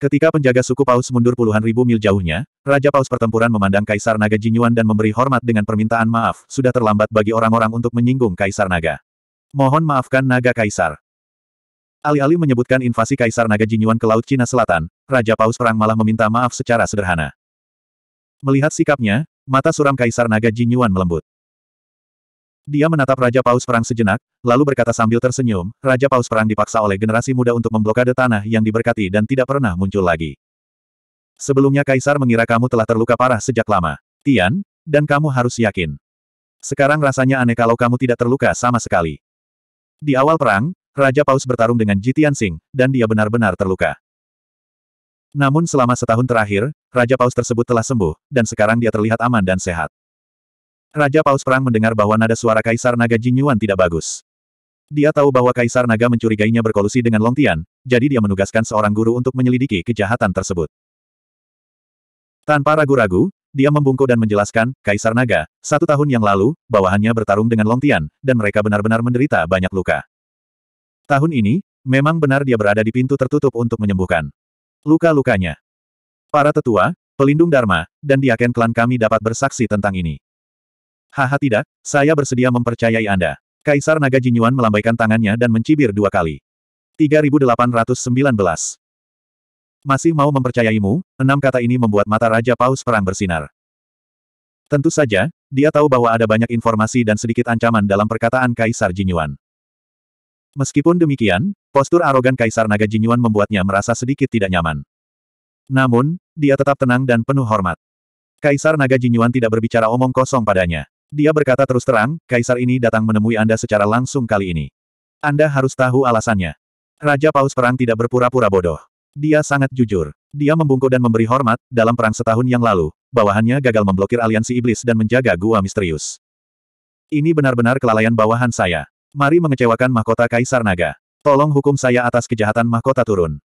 Ketika penjaga suku Paus mundur puluhan ribu mil jauhnya, Raja Paus pertempuran memandang Kaisar Naga Jinyuan dan memberi hormat dengan permintaan maaf, sudah terlambat bagi orang-orang untuk menyinggung Kaisar Naga. Mohon maafkan Naga Kaisar. Alih-alih menyebutkan invasi Kaisar Naga Jinyuan ke Laut Cina Selatan, Raja Paus Perang malah meminta maaf secara sederhana. Melihat sikapnya, mata suram Kaisar Naga Jinyuan melembut. Dia menatap Raja Paus Perang sejenak, lalu berkata sambil tersenyum, Raja Paus Perang dipaksa oleh generasi muda untuk memblokade tanah yang diberkati dan tidak pernah muncul lagi. Sebelumnya Kaisar mengira kamu telah terluka parah sejak lama, Tian, dan kamu harus yakin. Sekarang rasanya aneh kalau kamu tidak terluka sama sekali. Di awal perang, Raja Paus bertarung dengan Jitian Sing, dan dia benar-benar terluka. Namun selama setahun terakhir, Raja Paus tersebut telah sembuh, dan sekarang dia terlihat aman dan sehat. Raja Paus Perang mendengar bahwa nada suara Kaisar Naga Jinyuan tidak bagus. Dia tahu bahwa Kaisar Naga mencurigainya berkolusi dengan Longtian, jadi dia menugaskan seorang guru untuk menyelidiki kejahatan tersebut. Tanpa ragu-ragu, dia membungkuk dan menjelaskan, Kaisar Naga, satu tahun yang lalu, bawahannya bertarung dengan Longtian, dan mereka benar-benar menderita banyak luka. Tahun ini, memang benar dia berada di pintu tertutup untuk menyembuhkan luka-lukanya. Para tetua, pelindung Dharma, dan diaken klan kami dapat bersaksi tentang ini. Haha tidak, saya bersedia mempercayai Anda. Kaisar Naga Jinyuan melambaikan tangannya dan mencibir dua kali. 3819. Masih mau mempercayaimu, enam kata ini membuat mata Raja Paus Perang bersinar. Tentu saja, dia tahu bahwa ada banyak informasi dan sedikit ancaman dalam perkataan Kaisar Jinyuan. Meskipun demikian, postur arogan Kaisar Naga Jinyuan membuatnya merasa sedikit tidak nyaman. Namun, dia tetap tenang dan penuh hormat. Kaisar Naga Jinyuan tidak berbicara omong kosong padanya. Dia berkata terus terang, kaisar ini datang menemui Anda secara langsung kali ini. Anda harus tahu alasannya. Raja Paus Perang tidak berpura-pura bodoh. Dia sangat jujur. Dia membungkuk dan memberi hormat, dalam perang setahun yang lalu, bawahannya gagal memblokir aliansi iblis dan menjaga gua misterius. Ini benar-benar kelalaian bawahan saya. Mari mengecewakan mahkota Kaisar Naga. Tolong hukum saya atas kejahatan mahkota turun.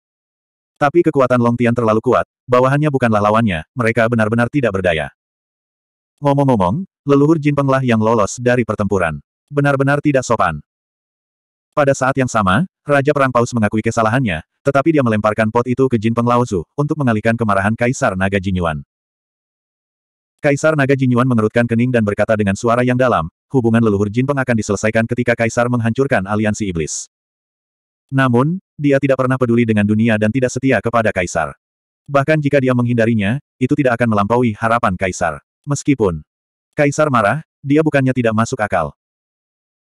Tapi kekuatan Long Tian terlalu kuat, bawahannya bukanlah lawannya, mereka benar-benar tidak berdaya. Ngomong-ngomong, Leluhur Jin Penglah yang lolos dari pertempuran. Benar-benar tidak sopan. Pada saat yang sama, Raja Perang Paus mengakui kesalahannya, tetapi dia melemparkan pot itu ke Jin Laozu untuk mengalihkan kemarahan Kaisar Naga Jinyuan. Kaisar Naga Jinyuan mengerutkan kening dan berkata dengan suara yang dalam, hubungan leluhur Jin Peng akan diselesaikan ketika Kaisar menghancurkan aliansi iblis. Namun, dia tidak pernah peduli dengan dunia dan tidak setia kepada Kaisar. Bahkan jika dia menghindarinya, itu tidak akan melampaui harapan Kaisar. Meskipun Kaisar marah, dia bukannya tidak masuk akal.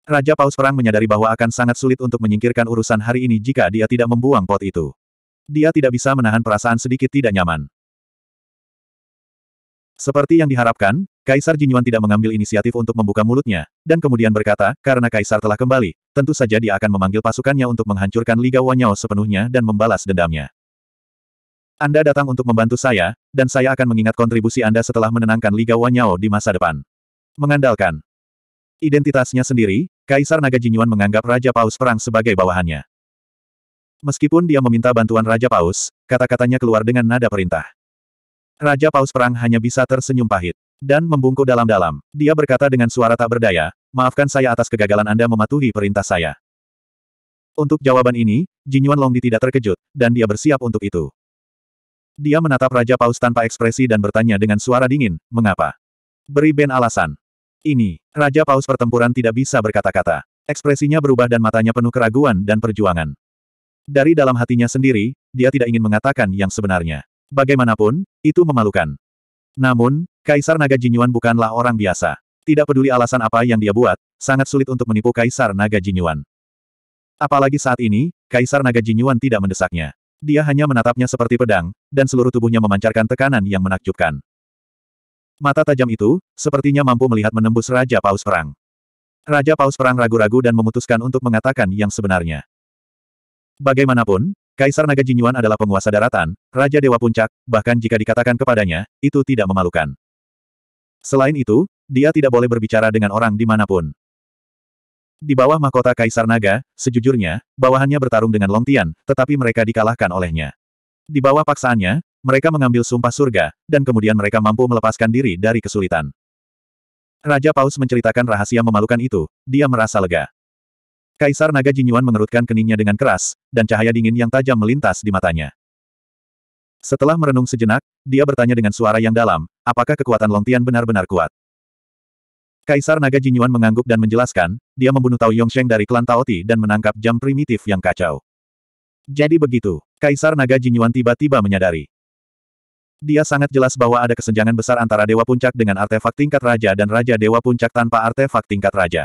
Raja Paus Perang menyadari bahwa akan sangat sulit untuk menyingkirkan urusan hari ini jika dia tidak membuang pot itu. Dia tidak bisa menahan perasaan sedikit tidak nyaman. Seperti yang diharapkan, Kaisar Jinyuan tidak mengambil inisiatif untuk membuka mulutnya, dan kemudian berkata, karena Kaisar telah kembali, tentu saja dia akan memanggil pasukannya untuk menghancurkan Liga Wanyao sepenuhnya dan membalas dendamnya. Anda datang untuk membantu saya, dan saya akan mengingat kontribusi Anda setelah menenangkan Liga Wanyao di masa depan. Mengandalkan identitasnya sendiri, Kaisar Naga Jinyuan menganggap Raja Paus Perang sebagai bawahannya. Meskipun dia meminta bantuan Raja Paus, kata-katanya keluar dengan nada perintah. Raja Paus Perang hanya bisa tersenyum pahit dan membungkuk dalam-dalam. Dia berkata dengan suara tak berdaya, maafkan saya atas kegagalan Anda mematuhi perintah saya. Untuk jawaban ini, Jinyuan Longdi tidak terkejut, dan dia bersiap untuk itu. Dia menatap Raja Paus tanpa ekspresi dan bertanya dengan suara dingin, mengapa? Beri Ben alasan. Ini, Raja Paus pertempuran tidak bisa berkata-kata. Ekspresinya berubah dan matanya penuh keraguan dan perjuangan. Dari dalam hatinya sendiri, dia tidak ingin mengatakan yang sebenarnya. Bagaimanapun, itu memalukan. Namun, Kaisar Naga Jinyuan bukanlah orang biasa. Tidak peduli alasan apa yang dia buat, sangat sulit untuk menipu Kaisar Naga Jinyuan. Apalagi saat ini, Kaisar Naga Jinyuan tidak mendesaknya. Dia hanya menatapnya seperti pedang, dan seluruh tubuhnya memancarkan tekanan yang menakjubkan. Mata tajam itu, sepertinya mampu melihat menembus Raja Paus Perang. Raja Paus Perang ragu-ragu dan memutuskan untuk mengatakan yang sebenarnya. Bagaimanapun, Kaisar Naga Jinyuan adalah penguasa daratan, Raja Dewa Puncak, bahkan jika dikatakan kepadanya, itu tidak memalukan. Selain itu, dia tidak boleh berbicara dengan orang dimanapun. Di bawah mahkota Kaisar Naga, sejujurnya, bawahannya bertarung dengan Longtian, tetapi mereka dikalahkan olehnya. Di bawah paksaannya, mereka mengambil sumpah surga, dan kemudian mereka mampu melepaskan diri dari kesulitan. Raja Paus menceritakan rahasia memalukan itu, dia merasa lega. Kaisar Naga Jinyuan mengerutkan keningnya dengan keras, dan cahaya dingin yang tajam melintas di matanya. Setelah merenung sejenak, dia bertanya dengan suara yang dalam, apakah kekuatan Longtian benar-benar kuat? Kaisar Naga Jinyuan mengangguk dan menjelaskan, dia membunuh Tao Yongsheng dari klan Taoti dan menangkap jam primitif yang kacau. Jadi begitu, Kaisar Naga Jinyuan tiba-tiba menyadari. Dia sangat jelas bahwa ada kesenjangan besar antara Dewa Puncak dengan artefak tingkat raja dan Raja Dewa Puncak tanpa artefak tingkat raja.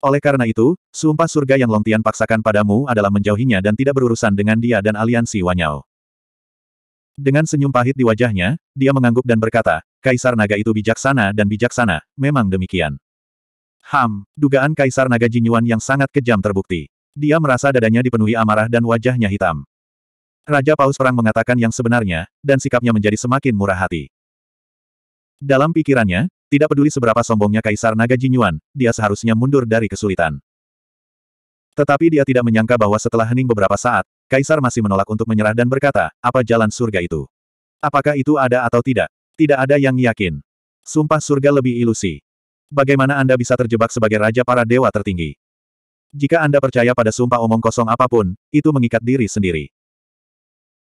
Oleh karena itu, sumpah surga yang Longtian paksakan padamu adalah menjauhinya dan tidak berurusan dengan dia dan aliansi Wanyao. Dengan senyum pahit di wajahnya, dia mengangguk dan berkata, Kaisar Naga itu bijaksana dan bijaksana, memang demikian. Ham, dugaan Kaisar Naga Jinyuan yang sangat kejam terbukti. Dia merasa dadanya dipenuhi amarah dan wajahnya hitam. Raja Paus Perang mengatakan yang sebenarnya, dan sikapnya menjadi semakin murah hati. Dalam pikirannya, tidak peduli seberapa sombongnya Kaisar Naga Jinyuan, dia seharusnya mundur dari kesulitan. Tetapi dia tidak menyangka bahwa setelah hening beberapa saat, Kaisar masih menolak untuk menyerah dan berkata, apa jalan surga itu? Apakah itu ada atau tidak? Tidak ada yang yakin. Sumpah surga lebih ilusi. Bagaimana Anda bisa terjebak sebagai raja para dewa tertinggi? Jika Anda percaya pada sumpah omong kosong apapun, itu mengikat diri sendiri.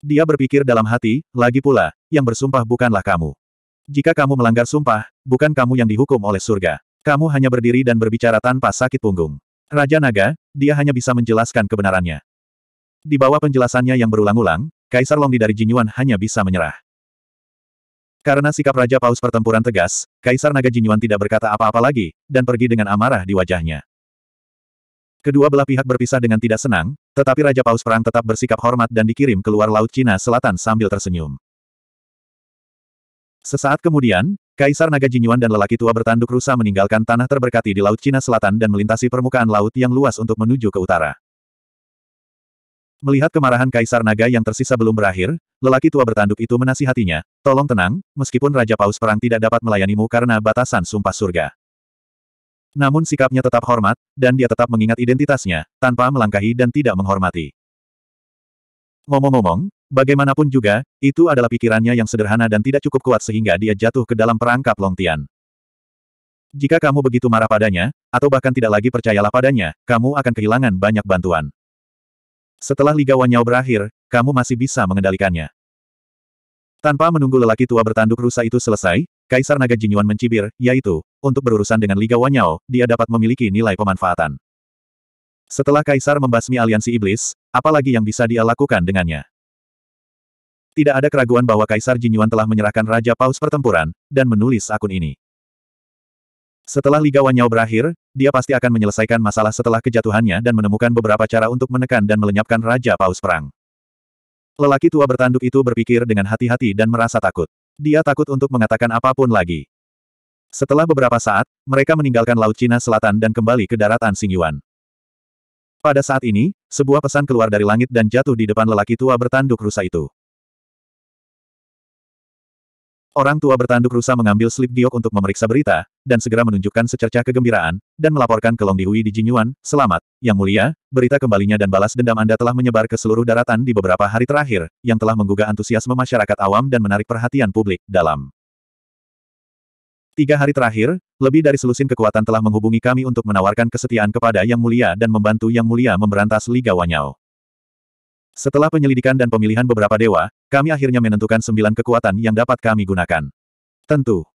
Dia berpikir dalam hati, lagi pula, yang bersumpah bukanlah kamu. Jika kamu melanggar sumpah, bukan kamu yang dihukum oleh surga. Kamu hanya berdiri dan berbicara tanpa sakit punggung. Raja Naga, dia hanya bisa menjelaskan kebenarannya. Di bawah penjelasannya yang berulang-ulang, Kaisar Longdi dari Jinyuan hanya bisa menyerah. Karena sikap Raja Paus pertempuran tegas, Kaisar Naga Jinyuan tidak berkata apa-apa lagi, dan pergi dengan amarah di wajahnya. Kedua belah pihak berpisah dengan tidak senang, tetapi Raja Paus Perang tetap bersikap hormat dan dikirim keluar Laut Cina Selatan sambil tersenyum. Sesaat kemudian, Kaisar Naga Jinyuan dan lelaki tua bertanduk rusa meninggalkan tanah terberkati di Laut Cina Selatan dan melintasi permukaan laut yang luas untuk menuju ke utara. Melihat kemarahan Kaisar Naga yang tersisa belum berakhir, lelaki tua bertanduk itu menasihatinya, tolong tenang, meskipun Raja Paus Perang tidak dapat melayanimu karena batasan sumpah surga. Namun sikapnya tetap hormat, dan dia tetap mengingat identitasnya, tanpa melangkahi dan tidak menghormati. Ngomong-ngomong, bagaimanapun juga, itu adalah pikirannya yang sederhana dan tidak cukup kuat sehingga dia jatuh ke dalam perangkap Longtian. Jika kamu begitu marah padanya, atau bahkan tidak lagi percayalah padanya, kamu akan kehilangan banyak bantuan. Setelah Liga Wanyao berakhir, kamu masih bisa mengendalikannya. Tanpa menunggu lelaki tua bertanduk rusa itu selesai, Kaisar Naga Jinyuan mencibir, yaitu, untuk berurusan dengan Liga Wanyao, dia dapat memiliki nilai pemanfaatan. Setelah Kaisar membasmi aliansi iblis, apalagi yang bisa dia lakukan dengannya? Tidak ada keraguan bahwa Kaisar Jinyuan telah menyerahkan Raja Paus pertempuran, dan menulis akun ini. Setelah Liga Wanyao berakhir, dia pasti akan menyelesaikan masalah setelah kejatuhannya dan menemukan beberapa cara untuk menekan dan melenyapkan Raja Paus Perang. Lelaki tua bertanduk itu berpikir dengan hati-hati dan merasa takut. Dia takut untuk mengatakan apapun lagi. Setelah beberapa saat, mereka meninggalkan Laut Cina Selatan dan kembali ke daratan Yuan. Pada saat ini, sebuah pesan keluar dari langit dan jatuh di depan lelaki tua bertanduk rusa itu. Orang tua bertanduk rusa mengambil slip giok untuk memeriksa berita, dan segera menunjukkan secercah kegembiraan, dan melaporkan ke Long Dihui di Jinyuan, selamat, yang mulia, berita kembalinya dan balas dendam Anda telah menyebar ke seluruh daratan di beberapa hari terakhir, yang telah menggugah antusiasme masyarakat awam dan menarik perhatian publik, dalam. Tiga hari terakhir, lebih dari selusin kekuatan telah menghubungi kami untuk menawarkan kesetiaan kepada Yang Mulia dan membantu Yang Mulia memberantas Liga Wanyao. Setelah penyelidikan dan pemilihan beberapa dewa, kami akhirnya menentukan sembilan kekuatan yang dapat kami gunakan. Tentu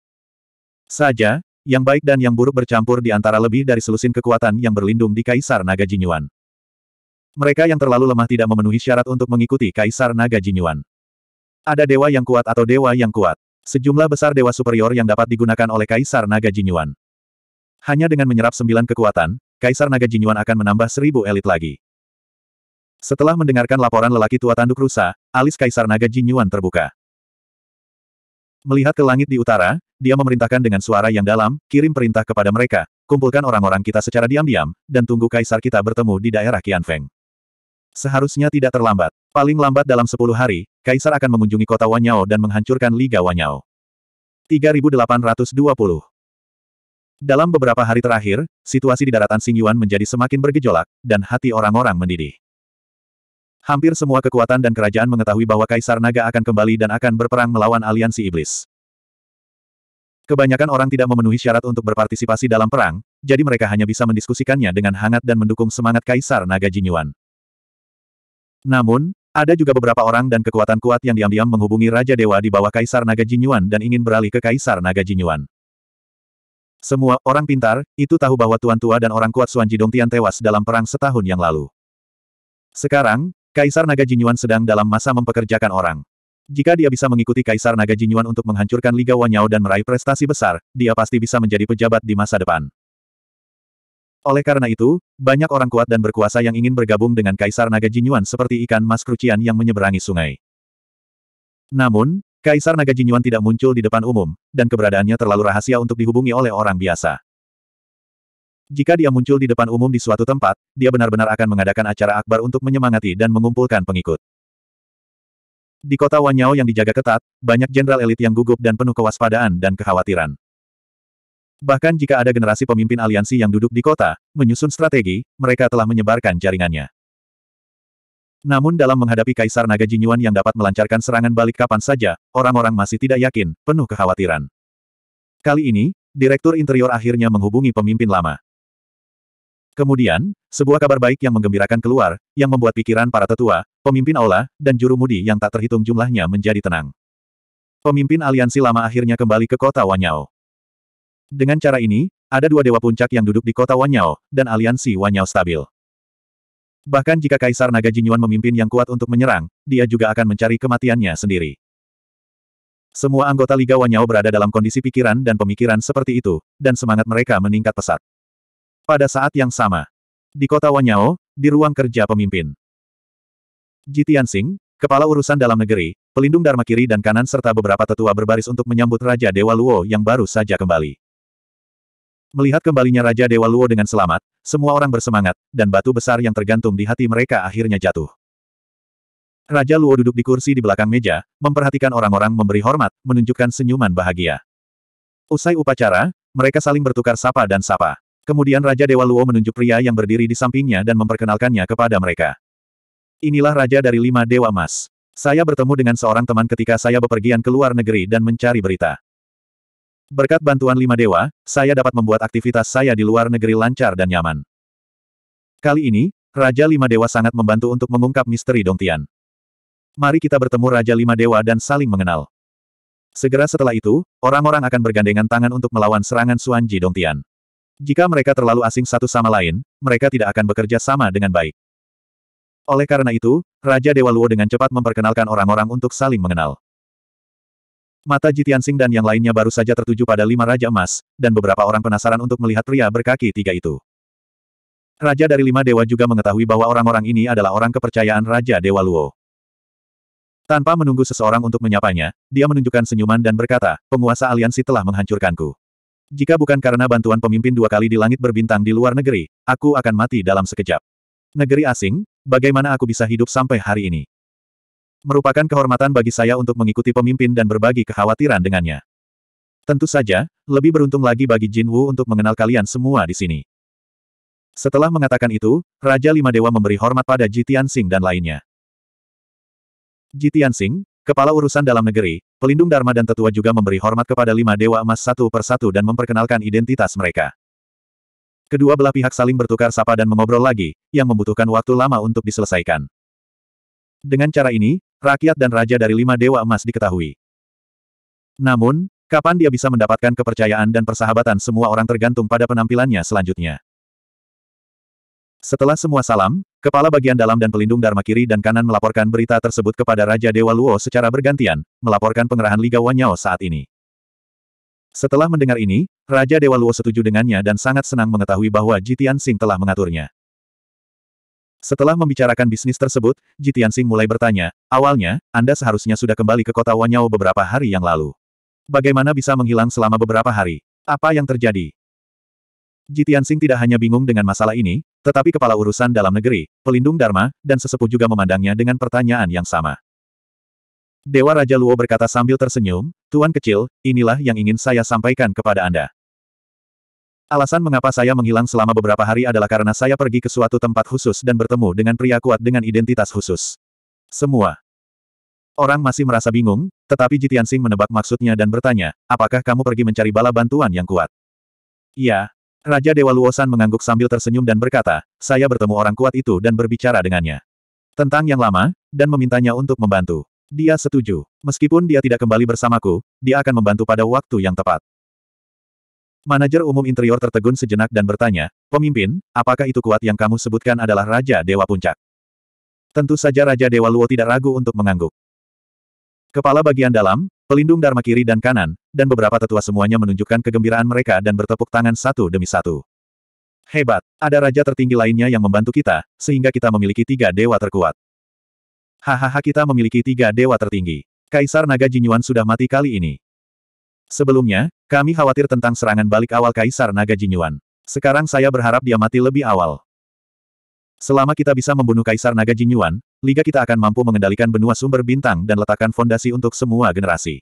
saja, yang baik dan yang buruk bercampur di antara lebih dari selusin kekuatan yang berlindung di Kaisar Naga Jinyuan. Mereka yang terlalu lemah tidak memenuhi syarat untuk mengikuti Kaisar Naga Jinyuan. Ada dewa yang kuat atau dewa yang kuat. Sejumlah besar dewa superior yang dapat digunakan oleh Kaisar Naga Jinyuan. Hanya dengan menyerap sembilan kekuatan, Kaisar Naga Jinyuan akan menambah seribu elit lagi. Setelah mendengarkan laporan lelaki tua tanduk rusa, alis Kaisar Naga Jin terbuka. Melihat ke langit di utara, dia memerintahkan dengan suara yang dalam, kirim perintah kepada mereka, kumpulkan orang-orang kita secara diam-diam, dan tunggu Kaisar kita bertemu di daerah Qianfeng. Seharusnya tidak terlambat. Paling lambat dalam 10 hari, Kaisar akan mengunjungi kota Wanyao dan menghancurkan Liga Wanyao. 3820 dalam beberapa hari terakhir, situasi di daratan Xingyuan menjadi semakin bergejolak, dan hati orang-orang mendidih. Hampir semua kekuatan dan kerajaan mengetahui bahwa Kaisar Naga akan kembali dan akan berperang melawan aliansi iblis. Kebanyakan orang tidak memenuhi syarat untuk berpartisipasi dalam perang, jadi mereka hanya bisa mendiskusikannya dengan hangat dan mendukung semangat Kaisar Naga Jinyuan. Namun, ada juga beberapa orang dan kekuatan kuat yang diam-diam menghubungi Raja Dewa di bawah Kaisar Naga Jinyuan dan ingin beralih ke Kaisar Naga Jinyuan. Semua orang pintar itu tahu bahwa tuan tua dan orang kuat Suan Jidong Tian tewas dalam perang setahun yang lalu. Sekarang, Kaisar Naga Jinyuan sedang dalam masa mempekerjakan orang. Jika dia bisa mengikuti Kaisar Naga Jinyuan untuk menghancurkan Liga Wanyao dan meraih prestasi besar, dia pasti bisa menjadi pejabat di masa depan. Oleh karena itu, banyak orang kuat dan berkuasa yang ingin bergabung dengan Kaisar Naga Jinyuan seperti ikan mas krucian yang menyeberangi sungai. Namun, Kaisar Naga Jinyuan tidak muncul di depan umum, dan keberadaannya terlalu rahasia untuk dihubungi oleh orang biasa. Jika dia muncul di depan umum di suatu tempat, dia benar-benar akan mengadakan acara akbar untuk menyemangati dan mengumpulkan pengikut. Di kota Wanyao yang dijaga ketat, banyak jenderal elit yang gugup dan penuh kewaspadaan dan kekhawatiran. Bahkan jika ada generasi pemimpin aliansi yang duduk di kota, menyusun strategi, mereka telah menyebarkan jaringannya. Namun dalam menghadapi Kaisar Naga Jinyuan yang dapat melancarkan serangan balik kapan saja, orang-orang masih tidak yakin, penuh kekhawatiran. Kali ini, Direktur Interior akhirnya menghubungi pemimpin lama. Kemudian, sebuah kabar baik yang menggembirakan keluar, yang membuat pikiran para tetua, pemimpin aula, dan juru mudi yang tak terhitung jumlahnya menjadi tenang. Pemimpin aliansi lama akhirnya kembali ke kota Wanyao. Dengan cara ini, ada dua dewa puncak yang duduk di kota Wanyao, dan aliansi Wanyao stabil. Bahkan jika Kaisar Naga Jinyuan memimpin yang kuat untuk menyerang, dia juga akan mencari kematiannya sendiri. Semua anggota Liga Wanyao berada dalam kondisi pikiran dan pemikiran seperti itu, dan semangat mereka meningkat pesat. Pada saat yang sama, di kota Wanyao, di ruang kerja pemimpin. Jitian Singh, kepala urusan dalam negeri, pelindung Dharma kiri dan kanan serta beberapa tetua berbaris untuk menyambut Raja Dewa Luo yang baru saja kembali. Melihat kembalinya Raja Dewa Luo dengan selamat, semua orang bersemangat, dan batu besar yang tergantung di hati mereka akhirnya jatuh. Raja Luo duduk di kursi di belakang meja, memperhatikan orang-orang memberi hormat, menunjukkan senyuman bahagia. Usai upacara, mereka saling bertukar sapa dan sapa. Kemudian Raja Dewa Luo menunjuk pria yang berdiri di sampingnya dan memperkenalkannya kepada mereka. Inilah Raja dari Lima Dewa Emas. Saya bertemu dengan seorang teman ketika saya bepergian ke luar negeri dan mencari berita. Berkat bantuan Lima Dewa, saya dapat membuat aktivitas saya di luar negeri lancar dan nyaman. Kali ini, Raja Lima Dewa sangat membantu untuk mengungkap misteri Dongtian. Mari kita bertemu Raja Lima Dewa dan saling mengenal. Segera setelah itu, orang-orang akan bergandengan tangan untuk melawan serangan Suanji Dongtian. Jika mereka terlalu asing satu sama lain, mereka tidak akan bekerja sama dengan baik. Oleh karena itu, Raja Dewa Luo dengan cepat memperkenalkan orang-orang untuk saling mengenal. Mata Jitian Jitiansing dan yang lainnya baru saja tertuju pada lima Raja Emas, dan beberapa orang penasaran untuk melihat pria berkaki tiga itu. Raja dari lima dewa juga mengetahui bahwa orang-orang ini adalah orang kepercayaan Raja Dewa Luo. Tanpa menunggu seseorang untuk menyapanya, dia menunjukkan senyuman dan berkata, penguasa aliansi telah menghancurkanku. Jika bukan karena bantuan pemimpin dua kali di langit berbintang di luar negeri, aku akan mati dalam sekejap. Negeri asing, bagaimana aku bisa hidup sampai hari ini? Merupakan kehormatan bagi saya untuk mengikuti pemimpin dan berbagi kekhawatiran dengannya. Tentu saja, lebih beruntung lagi bagi Jin Wu untuk mengenal kalian semua di sini. Setelah mengatakan itu, Raja Lima Dewa memberi hormat pada Jitian Sing dan lainnya. Jitian Sing, Kepala urusan dalam negeri, pelindung Dharma dan tetua juga memberi hormat kepada lima dewa emas satu persatu dan memperkenalkan identitas mereka. Kedua belah pihak saling bertukar sapa dan mengobrol lagi, yang membutuhkan waktu lama untuk diselesaikan. Dengan cara ini, rakyat dan raja dari lima dewa emas diketahui. Namun, kapan dia bisa mendapatkan kepercayaan dan persahabatan semua orang tergantung pada penampilannya selanjutnya. Setelah semua salam, kepala bagian dalam dan pelindung Dharma kiri dan kanan melaporkan berita tersebut kepada Raja Dewa Luo secara bergantian, melaporkan pengerahan Liga Wanyao saat ini. Setelah mendengar ini, Raja Dewa Luo setuju dengannya dan sangat senang mengetahui bahwa Jitian Sing telah mengaturnya. Setelah membicarakan bisnis tersebut, Jitian Sing mulai bertanya, awalnya, Anda seharusnya sudah kembali ke kota Wanyao beberapa hari yang lalu. Bagaimana bisa menghilang selama beberapa hari? Apa yang terjadi? Jitian Sing tidak hanya bingung dengan masalah ini, tetapi kepala urusan dalam negeri, pelindung Dharma, dan sesepuh juga memandangnya dengan pertanyaan yang sama. Dewa Raja Luo berkata sambil tersenyum, Tuan kecil, inilah yang ingin saya sampaikan kepada Anda. Alasan mengapa saya menghilang selama beberapa hari adalah karena saya pergi ke suatu tempat khusus dan bertemu dengan pria kuat dengan identitas khusus. Semua orang masih merasa bingung, tetapi Jitian Sing menebak maksudnya dan bertanya, apakah kamu pergi mencari bala bantuan yang kuat? Iya, Raja Dewa Luosan mengangguk sambil tersenyum dan berkata, saya bertemu orang kuat itu dan berbicara dengannya. Tentang yang lama, dan memintanya untuk membantu. Dia setuju. Meskipun dia tidak kembali bersamaku, dia akan membantu pada waktu yang tepat. Manajer umum interior tertegun sejenak dan bertanya, Pemimpin, apakah itu kuat yang kamu sebutkan adalah Raja Dewa Puncak? Tentu saja Raja Dewa Luo tidak ragu untuk mengangguk. Kepala bagian dalam, Pelindung Dharma kiri dan kanan, dan beberapa tetua semuanya menunjukkan kegembiraan mereka dan bertepuk tangan satu demi satu. Hebat, ada raja tertinggi lainnya yang membantu kita, sehingga kita memiliki tiga dewa terkuat. Hahaha kita memiliki tiga dewa tertinggi. Kaisar Naga Jinyuan sudah mati kali ini. Sebelumnya, kami khawatir tentang serangan balik awal Kaisar Naga Jinyuan. Sekarang saya berharap dia mati lebih awal. Selama kita bisa membunuh Kaisar Naga Jinyuan, Liga kita akan mampu mengendalikan benua sumber bintang dan letakkan fondasi untuk semua generasi.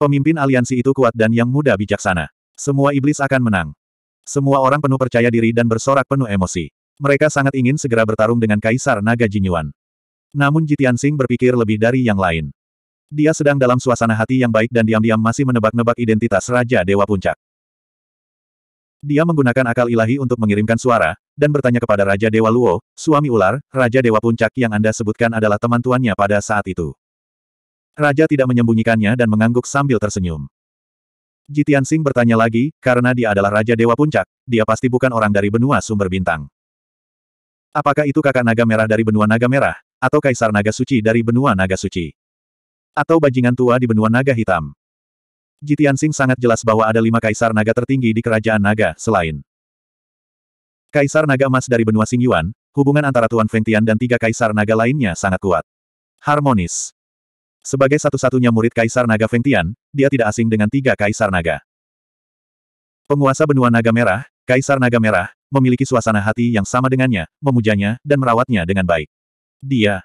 Pemimpin aliansi itu kuat dan yang muda bijaksana. Semua iblis akan menang. Semua orang penuh percaya diri dan bersorak penuh emosi. Mereka sangat ingin segera bertarung dengan Kaisar Naga Jinyuan. Namun Jitian Sing berpikir lebih dari yang lain. Dia sedang dalam suasana hati yang baik dan diam-diam masih menebak-nebak identitas Raja Dewa Puncak. Dia menggunakan akal ilahi untuk mengirimkan suara, dan bertanya kepada Raja Dewa Luo, suami ular, Raja Dewa Puncak yang Anda sebutkan adalah teman tuannya pada saat itu. Raja tidak menyembunyikannya dan mengangguk sambil tersenyum. Jitian Sing bertanya lagi, karena dia adalah Raja Dewa Puncak, dia pasti bukan orang dari benua sumber bintang. Apakah itu kakak naga merah dari benua naga merah, atau kaisar naga suci dari benua naga suci? Atau bajingan tua di benua naga hitam? Jitiansing sangat jelas bahwa ada lima kaisar naga tertinggi di kerajaan naga, selain Kaisar Naga Emas dari benua Singyuan, hubungan antara Tuan Fengtian dan tiga kaisar naga lainnya sangat kuat. Harmonis. Sebagai satu-satunya murid Kaisar Naga Fengtian, dia tidak asing dengan tiga kaisar naga. Penguasa benua naga merah, Kaisar Naga Merah, memiliki suasana hati yang sama dengannya, memujanya, dan merawatnya dengan baik. Dia,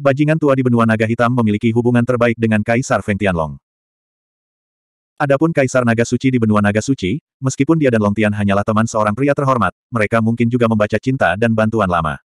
bajingan tua di benua naga hitam memiliki hubungan terbaik dengan Kaisar Fengtian Long. Adapun Kaisar Naga Suci di benua Naga Suci, meskipun dia dan Longtian hanyalah teman seorang pria terhormat, mereka mungkin juga membaca cinta dan bantuan lama.